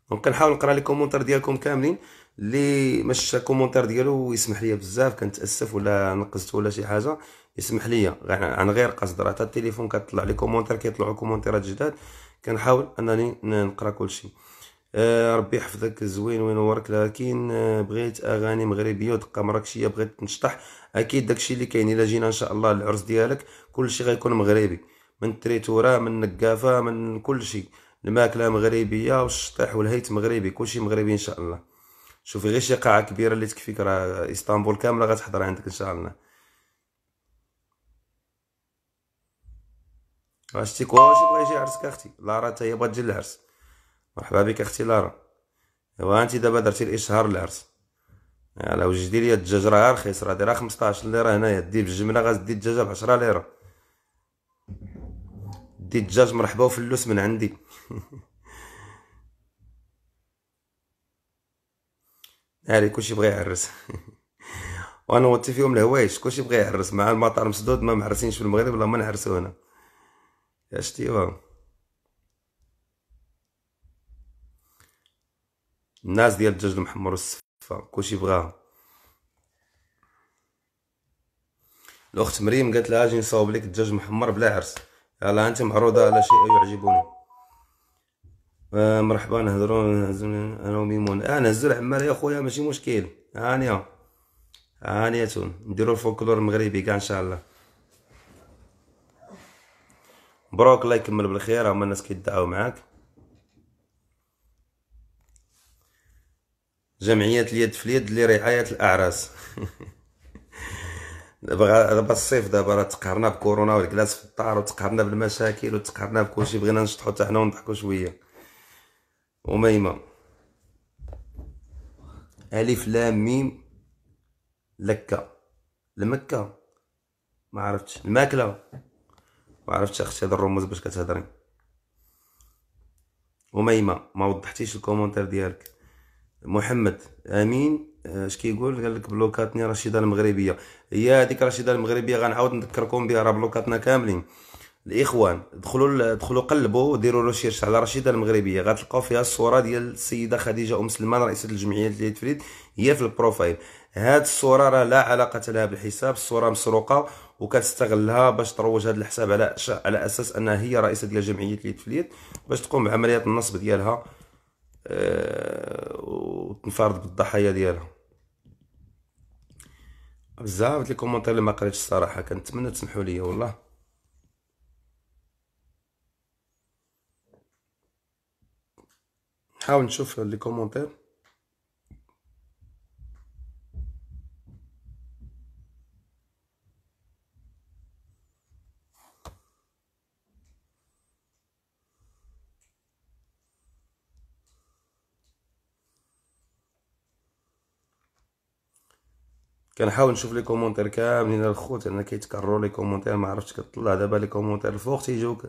Speaker 1: دونك كنحاول نقرا لي كومونتير ديالكم كاملين اللي مش كومونتير ديالو يسمح لي بزاف كنتاسف ولا نقصت ولا شي حاجه يسمح لي عن غير قصد راه حتى التليفون كطلع لي كومونتير كيطلعوا كومونتيرات جداد كنحاول انني نقرا كلشي أه ربي يحفظك زوين وينورك لكن آه، بغيت اغاني مغربيه ودقه مراكشيه بغيت نشطح اكيد داكشي اللي كاين الا جينا ان شاء الله العرس ديالك كلشي غيكون مغربي من تريتورا من نقافه من كلشي الماكله مغربيه والشطيح والهيت مغربي كلشي مغربي ان شاء الله شوفي غير شي قاعه كبيره اللي تكفيك راه اسطنبول كامله غتحضر عندك ان شاء الله واش تي كلشي بغا يجي عرسك اختي لارا حتى هي بغات تجي للعرس مرحبا بك اختي لارا ايوا انت دابا درتي الاشهار للعرس على وجه دير ليا الدجاج راه رخيص راه دايره 15 ليره هنايا دير بالجمله غادي الدجاجه ب 10 ليره دي الدجاج مرحبا وفلوس من عندي ناري كلشي بغا يعرس وانا وطي فيهم الهوايج كلشي بغا يعرس مع المطار مسدود ما معرسينش في المغرب ولا ما نعرسو هنا يا شتيوا الناس ديال الدجاج المحمر والسفه كلشي بغاها الاخت مريم قالت لها اجي نصاوب لك الدجاج المحمر بلا عرس يلا انت معروضه على شيء يعجبني آه، مرحبا نهضروا انا وميمون انا آه، نهزو العمال يا خويا ماشي مشكل هانيه هانيه نديرو الفولكلور المغربي كاع ان شاء الله مبروك الله يكمل بالخير هما الناس كيدعوا معاك جمعيه اليد في اليد لرعايه الاعراس دابا دابا الصيف دابا راه تقهرنا بكورونا والكلاس في الدار وتقهرنا بالمشاكل وتقهرنا بكلشي بغينا نشطحو حتى حنا ونضحكو شويه أميمة ألف لام ميم لكة المكة ما عرفتش الماكلة ما عرفتش أختي هاد الرموز باش كتهضري أميمة ما وضحتيش الكومونتير ديالك محمد امين آه، اش كيقول قال لك بلوكاتني رشيده المغربيه هي هذيك رشيده المغربيه غنعاود نذكركم بها راه بلوكاتنا كاملين الاخوان دخلوا دخلوا قلبوا ديروا ريسيرش على رشيده المغربيه غتلقاو فيها الصوره ديال السيده خديجه ام سلمان رئيسه الجمعيه ديال تفريد هي في البروفايل هاد الصوره راه لا علاقه لها بالحساب الصوره مسروقه وكتستغلها باش تروج هذا الحساب على على اساس انها هي رئيسه ديال جمعيه تفريد باش تقوم بعمليات النصب ديالها أه وتنفرد بالضحايا ديالها بزاف ديال الكومونتير اللي ما قريتش الصراحه كنتمنى تسمحوا لي والله نحاول نشوف لي كومونتير كنحاول نشوف لي كومونتير كاملين الخوت انا كيتكرروا لي كومونتير ما عرفتش كطلع دابا لي كومونتير الفوق تيجيوك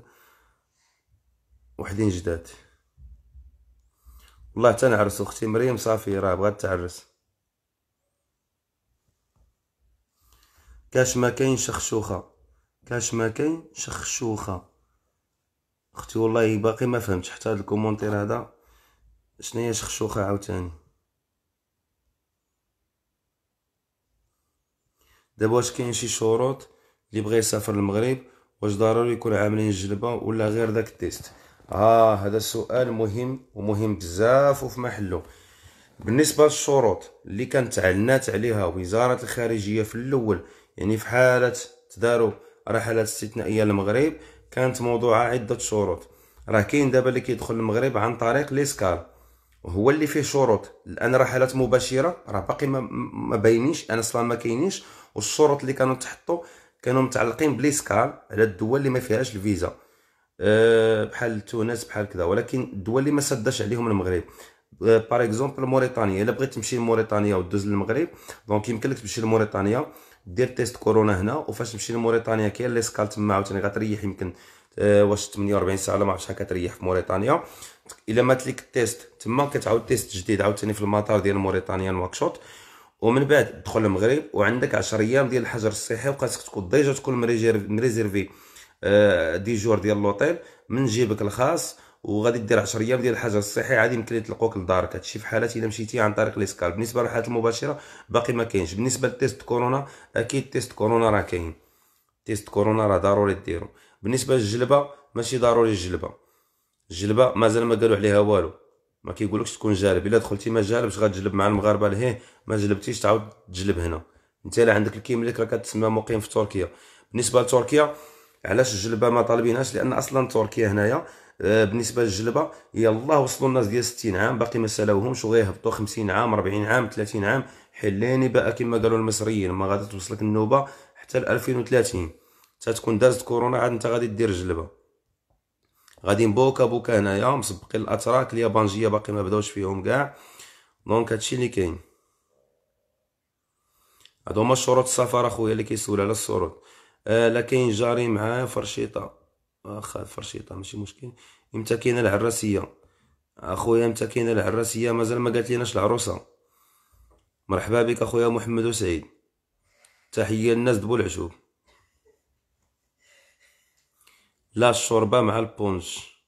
Speaker 1: وحدين جداد والله تنعرس اختي مريم صافي راه بغات تعرس كاش ما كاين شخشوخه كاش ما كاين شخشوخه اختي والله باقي ما فهمتش حتى هاد الكومونتير هذا شنو هي شخشوخه عاوتاني دابا واش كاين شي شروط اللي بغى يسافر للمغرب واش ضروري يكون عاملين الجلبه ولا غير داك التيست اه هذا سؤال مهم ومهم بزاف وفي محله بالنسبه للشروط اللي كانت تعلنات عليها وزاره الخارجيه في الاول يعني في حاله تداروا رحلات استثنائيه للمغرب كانت موضوعه عده شروط راه كاين دابا اللي كيدخل المغرب عن طريق ليسكال هو اللي فيه شروط الان رحلات مباشره راه باقي ما باينينش انا اصلا ما كاينينش والشروط اللي كانوا تحطوا كانوا متعلقين بليسكال على الدول اللي ما فيهاش الفيزا آه، بحال تونس بحال كذا ولكن الدول اللي ما سداش عليهم المغرب باغ آه، اكزومبل موريتانيا الا بغيت تمشي لموريتانيا ودوز للمغرب دونك يمكن لك تمشي لموريتانيا دير تيست كورونا هنا وفاش تمشي لموريتانيا كاين لي سكال تما عاوتاني غتريح يمكن آه، واش 48 ساعه ولا ما عرفتش شحال كتريح في موريتانيا الا مات ليك التيست تما كتعاود تيست جديد عاوتاني في المطار ديال موريتانيا نواكشوط ومن بعد تدخل المغرب وعندك 10 ايام ديال الحجر الصحي وخاصك تكون ديجا تكون مريزيرفي آه، دي جور ديال لوطيل من جيبك الخاص وغادي دير 10 ايام ديال الحجر الصحي عادي يمكن يطلقوك لدارك هادشي في حالات الا مشيتي عن طريق ليسكال بالنسبه للحالات المباشره باقي ما كاينش بالنسبه لتيست كورونا اكيد تيست كورونا راه كاين تيست كورونا راه ضروري ديرو بالنسبه للجلبه ماشي ضروري الجلبه الجلبه مازال ما قالوا عليها والو ما كيقولكش تكون جالب الا دخلتي ما جالبش غتجلب مع المغاربه لهيه ما جلبتيش تعاود تجلب هنا انت لا عندك الكيم اللي راه كتسمى مقيم في تركيا بالنسبه لتركيا علاش الجلبه ما طالبيناش لان اصلا تركيا هنايا آه، بالنسبه للجلبه يلاه وصلوا الناس ديال 60 عام باقي ما سالاوهمش وغيهبطوا 50 عام 40 عام 30 عام حلاني بقى كما قالوا المصريين ما غادي توصلك النوبه حتى ل 2030 تكون دازت كورونا عاد انت غادي دير جلبه غاديين بوكا بوكا هنايا مسبقين الاتراك اليابانجيه باقي ما بداوش فيهم كاع دونك هادشي اللي كاين هادو هما شروط السفر اخويا اللي كيسول على الشروط آه، لا كاين جاري معاه فرشيطه واخا فرشيطه ماشي مشكل امتى كاينه العراسيه اخويا امتى كاينه العراسيه مازال ما قالت ليناش العروسه مرحبا بك اخويا محمد وسعيد تحيه للناس دبو العشوب لا الشوربه مع البونش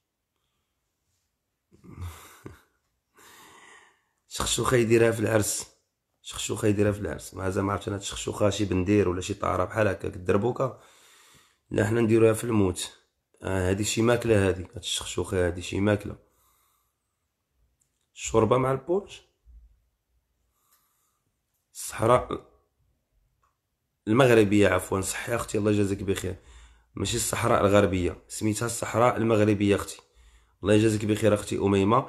Speaker 1: شخشوخه يديرها في العرس شخشوخه يديرها في العرس ما زعما عرفت انا شخشوخه شي بندير ولا شي طاره بحال هكاك الدربوكه لا حنا نديروها في الموت هذه آه، شي ماكله هذه هاد الشخشوخه هذه شي ماكله الشوربه مع البولش الصحراء المغربيه عفوا صحي اختي الله يجازيك بخير ماشي الصحراء الغربيه سميتها الصحراء المغربيه اختي الله يجازيك بخير اختي اميمه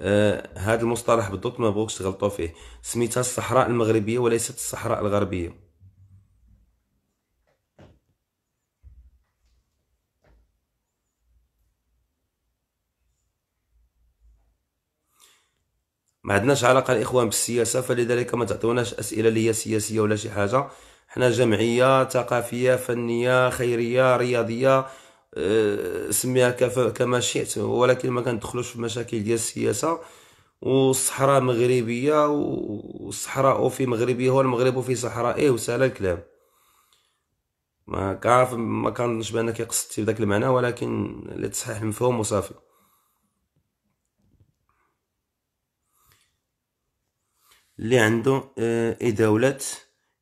Speaker 1: آه هذا المصطلح بالضبط ما بغوكش تغلطوا فيه سميتها الصحراء المغربيه وليست الصحراء الغربيه ما عندناش علاقه الاخوان بالسياسه فلذلك ما تعطوناش اسئله اللي هي سياسيه ولا شي حاجه حنا جمعيه ثقافيه فنيه خيريه رياضيه آه، سميها كما شئت ولكن ما كندخلوش في مشاكل ديال السياسه والصحراء مغربيه والصحراء في مغربيه هو والمغرب في ايه وسهل الكلام ما كعرف ما كنظنش بانك قصدتي بداك المعنى ولكن لتصحيح المفهوم وصافي اللي عنده آه، اي دولة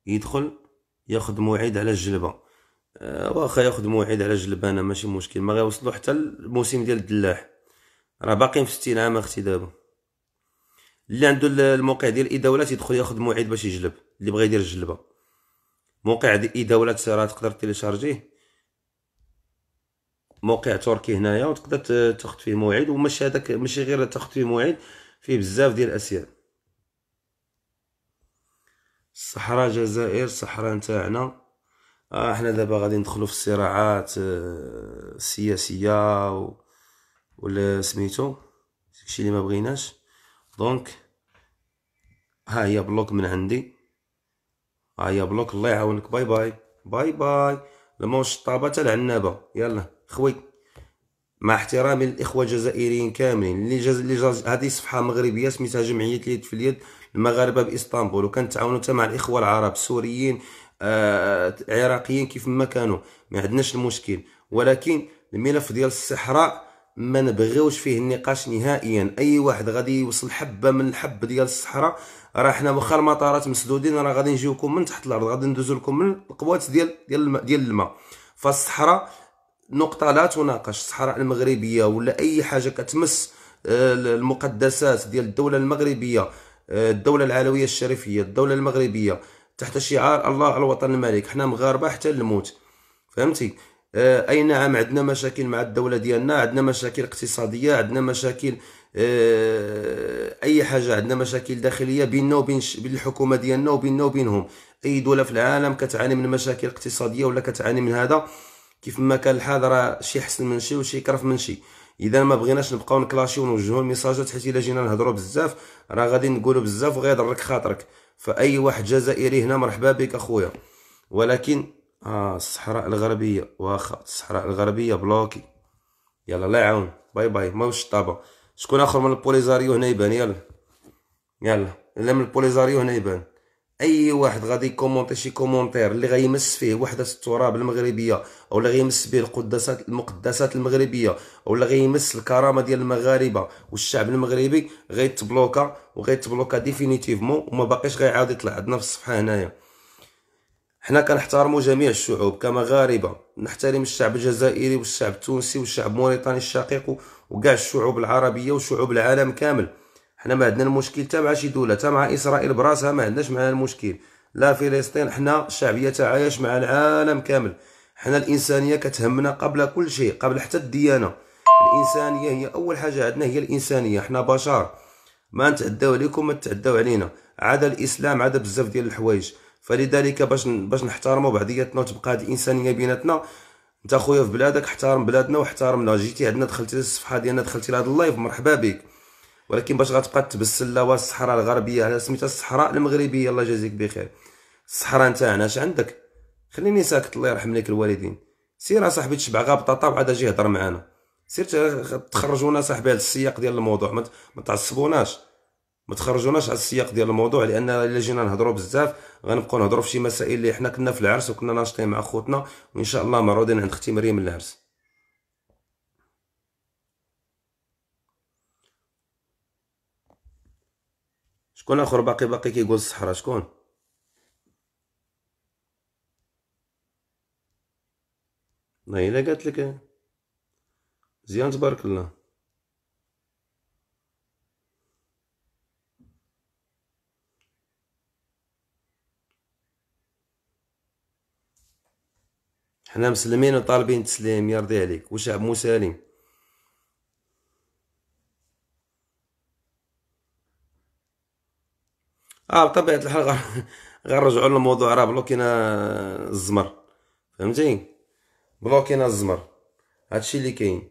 Speaker 1: يدخل ياخذ موعد على الجلبه آه، واخا ياخذ موعد على جلب انا ماشي مشكل ما غيوصلوا حتى الموسم ديال الدلاح راه باقيين في 60 عام اختي دابا اللي عنده الموقع ديال اي دوله تيدخل ياخذ موعد باش يجلب اللي بغى يدير الجلبه موقع ديال اي دوله راه تقدر تيليشارجيه موقع تركي هنايا وتقدر تاخذ فيه موعد وماشي هذاك ماشي غير تاخذ فيه موعد فيه بزاف ديال الاشياء الصحراء جزائر الصحراء نتاعنا آه حنا دابا غادي ندخلو في الصراعات آه، السياسيه و... ولا سميتو داكشي اللي ما بغيناش دونك ها هي بلوك من عندي ها هي بلوك الله يعاونك باي باي باي باي الموش الطابه تاع العنابه يلا خوي مع احترامي للاخوه الجزائريين كاملين اللي جز... اللي جز... هذه صفحه مغربيه سميتها جمعيه اليد في اليد المغاربه باسطنبول وكنتعاونوا حتى مع الاخوه العرب السوريين آه، عراقيين كيف ما كانوا ما عندناش المشكل ولكن الملف ديال الصحراء ما نبغيوش فيه النقاش نهائيا اي واحد غادي يوصل حبه من الحب ديال الصحراء راه حنا واخا المطارات مسدودين راه غادي نجيوكم من تحت الارض غادي ندوزو لكم من القوات ديال ديال الماء ديال الماء فالصحراء نقطه لا تناقش الصحراء المغربيه ولا اي حاجه كتمس آه، المقدسات ديال الدوله المغربيه آه، الدوله العلويه الشريفيه الدوله المغربيه تحت شعار الله الوطن الملك حنا مغاربه حتى الموت فهمتي آه اي نعم عندنا مشاكل مع الدوله ديالنا عندنا مشاكل اقتصاديه عندنا مشاكل آه اي حاجه عندنا مشاكل داخليه بيننا وبين الحكومه ديالنا وبيننا وبينهم اي دوله في العالم كتعاني من مشاكل اقتصاديه ولا كتعاني من هذا كيف ما كان الحال راه شي حسن من شي وشي كرف من شي اذا ما بغيناش نبقاو نكلاشيو ونوجهوا الميساجات حيت الا جينا نهضروا بزاف راه غادي نقولوا بزاف وغيضرك خاطرك فأي واحد جزائري هنا نعم، مرحبا بك أخويا ولكن آه الصحراء الغربية واخا الصحراء الغربية بلوكي يلا الله يعاون باي باي ما طابة شكون آخر من البوليزاريو هنا يبان يلا يلا اللي من البوليزاريو هنا يبان اي واحد غادي يكومونتي شي كومونتير اللي غيمس فيه وحده التراب المغربيه اللي غيمس به القدسات المقدسات المغربيه اللي غيمس الكرامه ديال المغاربه والشعب المغربي غيتبلوكا وغيتبلوكا ديفينيتيفمون وما باقيش غيعاود يطلع عندنا في الصفحه هنايا حنا كنحترموا جميع الشعوب كمغاربه نحترم الشعب الجزائري والشعب التونسي والشعب الموريتاني الشقيق وكاع الشعوب العربيه وشعوب العالم كامل حنا ما عندنا المشكل حتى مع شي دوله حتى مع اسرائيل براسها ما عندناش معها المشكل لا فلسطين حنا الشعبيه تعايش مع العالم كامل حنا الانسانيه كتهمنا قبل كل شيء قبل حتى الديانه الانسانيه هي اول حاجه عندنا هي الانسانيه حنا بشر ما نتعداو عليكم ما تتعداو علينا عدا الاسلام عدا بزاف ديال الحوايج فلذلك باش باش نحترموا بعضياتنا وتبقى هذه الانسانيه بيناتنا انت خويا في بلادك احترم بلادنا واحترمنا جيتي عندنا دخلتي للصفحه ديالنا دخلتي لهذا اللايف مرحبا بك ولكن باش غتبقى تبسل لاوا الصحراء الغربيه على سميتها الصحراء المغربيه الله يجازيك بخير الصحراء نتاعنا اش عندك خليني ساكت الله يرحم لك الوالدين سير اصاحبي تشبع غا بطاطا وعاد اجي هضر معانا سير تخرجونا صاحبي هذا السياق ديال الموضوع ما تعصبوناش ما تخرجوناش على السياق ديال الموضوع لان الا جينا نهضروا بزاف غنبقاو نهضروا في شي مسائل اللي حنا كنا في العرس وكنا ناشطين مع خوتنا وان شاء الله معروضين عند اختي مريم العرس شكون اخر باقي باقي كيقول الصحراء شكون ما الا قالت لك مزيان تبارك الله حنا مسلمين وطالبين تسليم يرضي عليك وشعب مسالم اه بطبيعه الحال غنرجعو للموضوع راه بلوكينا الزمر فهمتي بلوكينا الزمر هادشي اللي كاين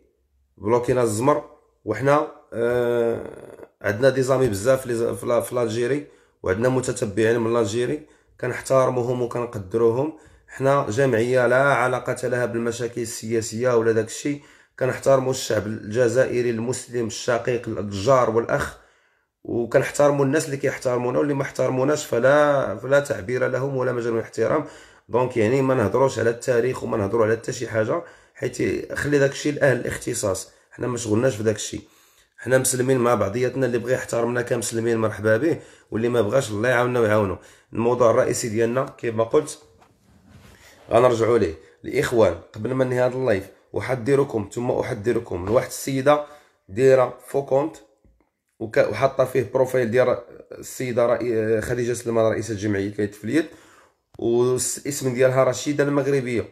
Speaker 1: بلوكينا الزمر وحنا آه عندنا دي زامي بزاف في الجيري وعندنا متتبعين من الجيري كنحترموهم وكنقدروهم حنا جمعيه لا علاقه لها بالمشاكل السياسيه ولا داكشي كنحترموا الشعب الجزائري المسلم الشقيق الجار والاخ وكنحترموا الناس اللي كيحترمونا واللي ما احترموناش فلا فلا تعبير لهم ولا مجال من الاحترام دونك يعني ما نهضروش على التاريخ وما نهضروا على حتى شي حاجه حيت خلي داك الشيء لاهل الاختصاص حنا ما شغلناش في داك الشيء حنا مسلمين مع بعضياتنا اللي بغى يحترمنا كمسلمين مرحبا به واللي ما بغاش الله يعاوننا ويعاونو الموضوع الرئيسي ديالنا كما قلت غنرجعوا ليه الاخوان قبل ما ننهي هذا اللايف احذركم ثم احذركم من واحد السيده دايره فوكونت وحاطه فيه بروفايل ديال السيده رئي خديجه سلمان رئيسه جمعيه ولايه التفليت والاسم ديالها رشيده المغربيه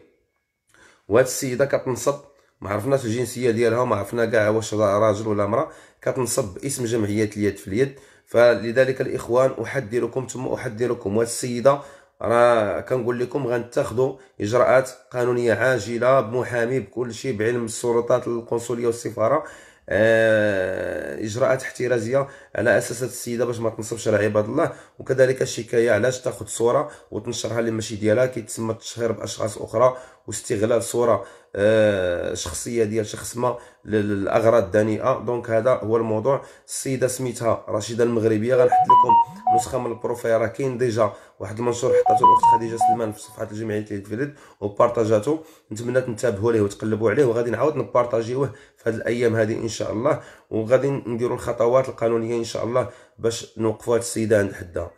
Speaker 1: وهاد السيده كتنصب ما عرفناش الجنسيه ديالها ما عرفنا كاع واش راجل ولا امراه كتنصب اسم جمعيه اليد في اليد فلذلك الاخوان احذركم ثم احذركم وهاد السيده راه كنقول لكم غنتاخذوا اجراءات قانونيه عاجله بمحامي بكل شيء بعلم السلطات القنصليه والسفاره آه، اجراءات احترازيه على اساس هاد السيده باش ما تنصبش على عباد الله وكذلك الشكايه علاش تاخذ صوره وتنشرها اللي ماشي ديالها كيتسمى التشهير باشخاص اخرى واستغلال صوره آه، شخصيه ديال شخص ما للاغراض الدنيئه دونك هذا هو الموضوع السيده سميتها رشيده المغربيه غنحط لكم نسخه من البروفايل راه كاين ديجا واحد المنشور حطاته الاخت خديجه سلمان في صفحه الجمعيه ديال الفيلد وبارطاجاتو نتمنى تنتبهوا ليه وتقلبوا عليه وغادي نعاود نبارطاجيوه في هذه الايام هذه ان شاء الله وغادي نديروا الخطوات القانونيه ان شاء الله باش نوقفوا هذه السيده عند حدها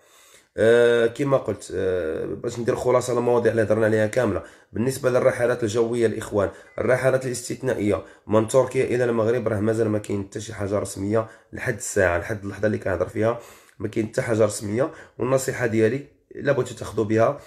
Speaker 1: أه كما قلت أه باش ندير خلاصه المواضيع اللي هضرنا عليها كامله بالنسبه للرحلات الجويه الاخوان الرحلات الاستثنائيه من تركيا الى المغرب راه مازال ما كاين حتى شي حاجه رسميه لحد الساعه لحد اللحظه اللي كنهضر فيها ما كاين حتى حاجه رسميه والنصيحه ديالي لابد بغيتو تاخذوا بها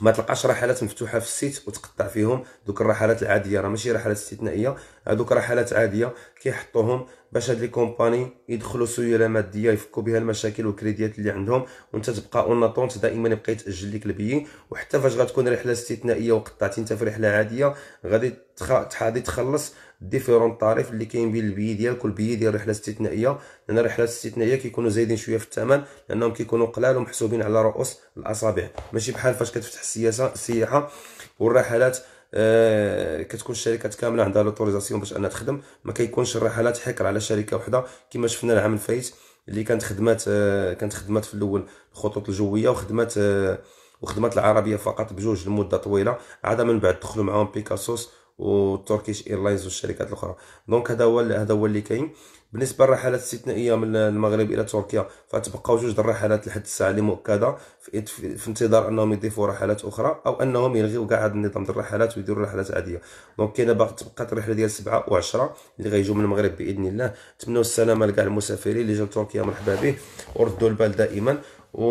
Speaker 1: ما تلقاش رحلات مفتوحه في السيت وتقطع فيهم دوك الرحلات العاديه راه ماشي رحلات استثنائيه هذوك رحلات عاديه كيحطوهم باش هاد لي كومباني يدخلوا سيوله ماديه يفكوا بها المشاكل والكريديات اللي عندهم وانت تبقى اون طونت دائما يبقى يتاجل لك البيي وحتى فاش غتكون رحله استثنائيه وقطعتي انت في رحله عاديه غادي تخ... غادي تخلص ديفيرون طريف اللي كاين بين البي ديالك بي ديال رحله الاستثنائيه لان الرحلات الاستثنائيه كيكونوا زايدين شويه في الثمن لانهم كيكونوا قلال ومحسوبين على رؤوس الاصابع ماشي بحال فاش كتفتح السياسه السياحه والرحلات آه كتكون الشركات كامله عندها لوتوريزاسيون باش انها تخدم ما كيكونش الرحلات حكر على شركه وحده كما شفنا العام الفايت اللي كانت خدمات آه كانت خدمات في الاول الخطوط الجويه وخدمات آه وخدمات العربيه فقط بجوج لمده طويله عاد من بعد دخلوا معاهم بيكاسوس وتركيش ايرلاينز والشركات الاخرى دونك هذا هو هذا هو اللي كاين بالنسبه للرحلات الاستثنائيه من المغرب الى تركيا فتبقاو جوج الرحلات لحد الساعه اللي مؤكده في, في انتظار انهم يضيفوا رحلات اخرى او انهم يلغيو كاع هذا النظام ديال الرحلات ويديروا رحلات عاديه دونك كاينه باقي تبقى الرحله ديال 7 و10 اللي غيجيو من المغرب باذن الله نتمنوا السلامه لكاع المسافرين اللي جاوا تركيا مرحبا به وردوا البال دائما و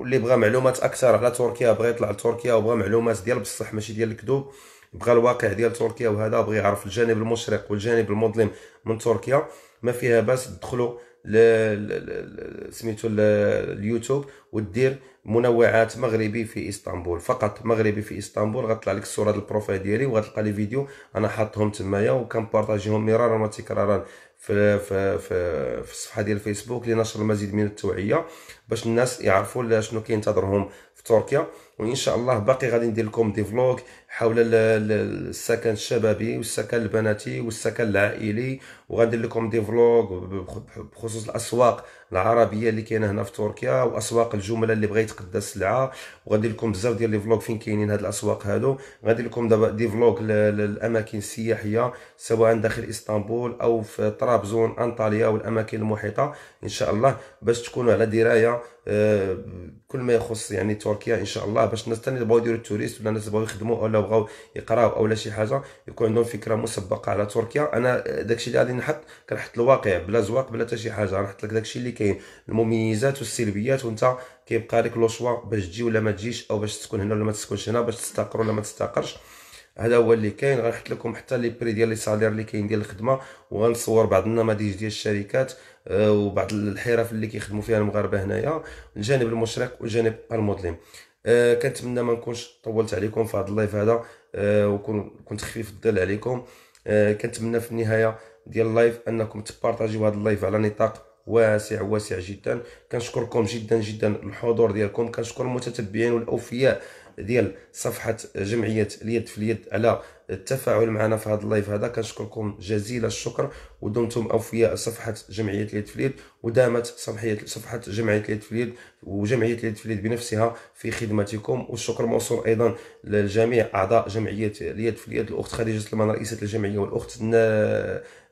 Speaker 1: واللي بغى معلومات اكثر على تركيا بغى يطلع لتركيا وبغى معلومات ديال بصح ماشي ديال الكذوب بغى الواقع ديال تركيا وهذا بغى يعرف الجانب المشرق والجانب المظلم من تركيا ما فيها باس تدخلوا سميتو اليوتيوب ودير منوعات مغربي في اسطنبول فقط مغربي في اسطنبول غطلع لك الصوره ديال البروفايل ديالي وغتلقى لي فيديو انا حاطهم تمايا وكنبارطاجيهم مرارا وتكرارا في في في, في الصفحه ديال الفيسبوك لنشر المزيد من التوعيه باش الناس يعرفوا شنو كينتظرهم في تركيا وان شاء الله باقي غادي ندير لكم دي فلوغ حول السكن الشبابي والسكن البناتي والسكن العائلي وغندير لكم دي فلوغ بخصوص الاسواق العربيه اللي كاينه هنا في تركيا واسواق الجمله اللي بغا يتقدى السلعه وغندير لكم بزاف ديال لي فلوغ فين كاينين هاد الاسواق هادو غندير لكم دابا دي فلوغ للاماكن السياحيه سواء داخل اسطنبول او في طرابزون انطاليا والاماكن المحيطه ان شاء الله باش تكونوا على درايه آه، كل ما يخص يعني تركيا ان شاء الله باش الناس ثاني بغاو يديروا التوريست ولا الناس بغاو يخدموا ولا بغاو يقراو او شي حاجه يكون عندهم فكره مسبقه على تركيا انا آه، داكشي اللي غادي كنحط كنحط الواقع بلا زواق بلا حتى شي حاجه غنحط لك داكشي اللي كاين المميزات والسلبيات وانت كيبقى لك لو شوا باش تجي ولا ما تجيش او باش تكون هنا ولا ما تكونش هنا باش تستقر ولا ما تستقرش هذا هو اللي كاين غنحط لكم حتى لي بري ديال لي سالير اللي كاين ديال الخدمه وغنصور بعض النماذج ديال الشركات آه، وبعض الحرف اللي كيخدموا فيها المغاربه هنايا الجانب المشرق والجانب المظلم أه كنتمنى ما نكونش طولت عليكم في هذا اللايف هذا أه وكنت خفيف الظل عليكم أه كنتمنى في النهايه ديال اللايف انكم تبارطاجيو هذا اللايف على نطاق واسع واسع جدا كنشكركم جدا جدا الحضور ديالكم كنشكر المتتبعين والاوفياء ديال صفحه جمعيه اليد في اليد على التفاعل معنا في هذا اللايف هذا كنشكركم جزيل الشكر ودمتم اوفياء صفحه جمعيه اليد في اليد ودامت صفحه صفحه جمعيه اليد في اليد وجمعيه اليد في اليد بنفسها في خدمتكم والشكر موصول ايضا لجميع اعضاء جمعيه اليد في اليد الاخت خديجه سلمان رئيسه الجمعيه والاخت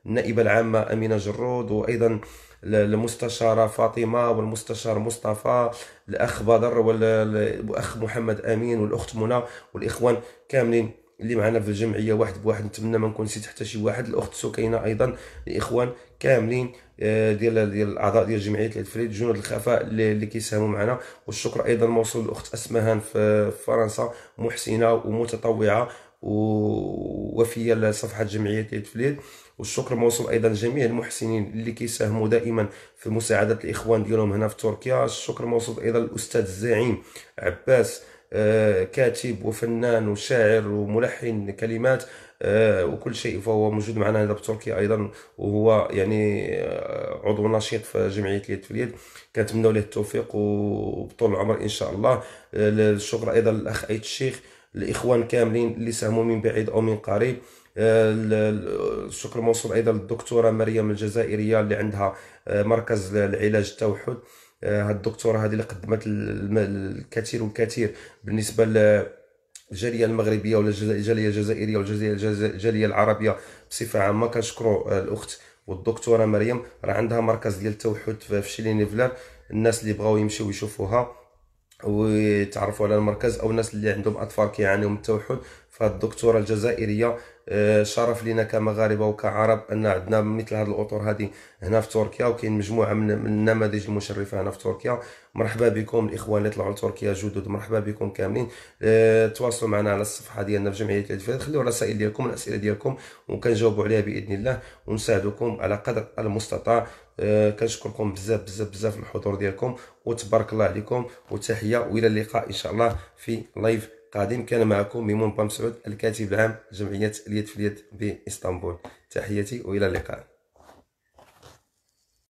Speaker 1: النائبة العامة أمينة جرود وأيضا المستشارة فاطمة والمستشار مصطفى الأخ بدر والأخ محمد أمين والأخت منى والإخوان كاملين اللي معنا في الجمعيه واحد بواحد نتمنى ما نكون نسيت حتى شي واحد الاخت سكينه ايضا الاخوان كاملين آه، ديال ديال الاعضاء ديال جمعيه الفريد جنود الخفاء اللي كيساهموا معنا والشكر ايضا موصول للاخت اسمهان في فرنسا محسنه ومتطوعه ووفية لصفحة جمعية تفليت والشكر موصول ايضا لجميع المحسنين اللي كيساهموا دائما في مساعدة الاخوان ديالهم هنا في تركيا الشكر موصول ايضا للاستاذ الزعيم عباس آه، كاتب وفنان وشاعر وملحن كلمات آه، وكل شيء فهو موجود معنا هنا في تركيا ايضا وهو يعني آه، عضو نشيط في جمعيه اليد في اليد كنتمنوا له التوفيق وبطول العمر ان شاء الله الشكر ايضا للاخ ايت الشيخ الاخوان كاملين اللي ساهموا من بعيد او من قريب آه، الشكر موصول ايضا للدكتوره مريم الجزائريه اللي عندها آه، مركز العلاج التوحد آه، هاد الدكتوره هذه اللي قدمت الكثير والكثير بالنسبه الجاليه المغربيه ولا الجاليه الجزائريه والجاليه الجاليه العربيه بصفه عامه كنشكروا الاخت والدكتوره مريم راه عندها مركز ديال التوحد في شيلينيفلار الناس اللي بغاو يمشيو يشوفوها ويتعرفوا على المركز او الناس اللي عندهم اطفال كيعانيو من التوحد فالدكتوره الجزائريه آه، شرف لنا كمغاربه وكعرب ان عندنا مثل هذه الاطر هذه هنا في تركيا وكاين مجموعه من النماذج المشرفه هنا في تركيا مرحبا بكم الاخوان اللي طلعوا لتركيا جدد مرحبا بكم كاملين آه، تواصلوا معنا على الصفحه ديالنا في جمعيه الاتفاق خليوا الرسائل ديالكم الاسئله ديالكم وكنجاوبوا عليها باذن الله ونساعدكم على قدر المستطاع آه، كنشكركم بزاف بزاف بزاف الحضور ديالكم وتبارك الله عليكم وتحيه والى اللقاء ان شاء الله في لايف قادم كان معكم ميمون بامسعود الكاتب العام جمعيه اليد في اليد باسطنبول تحياتي والى اللقاء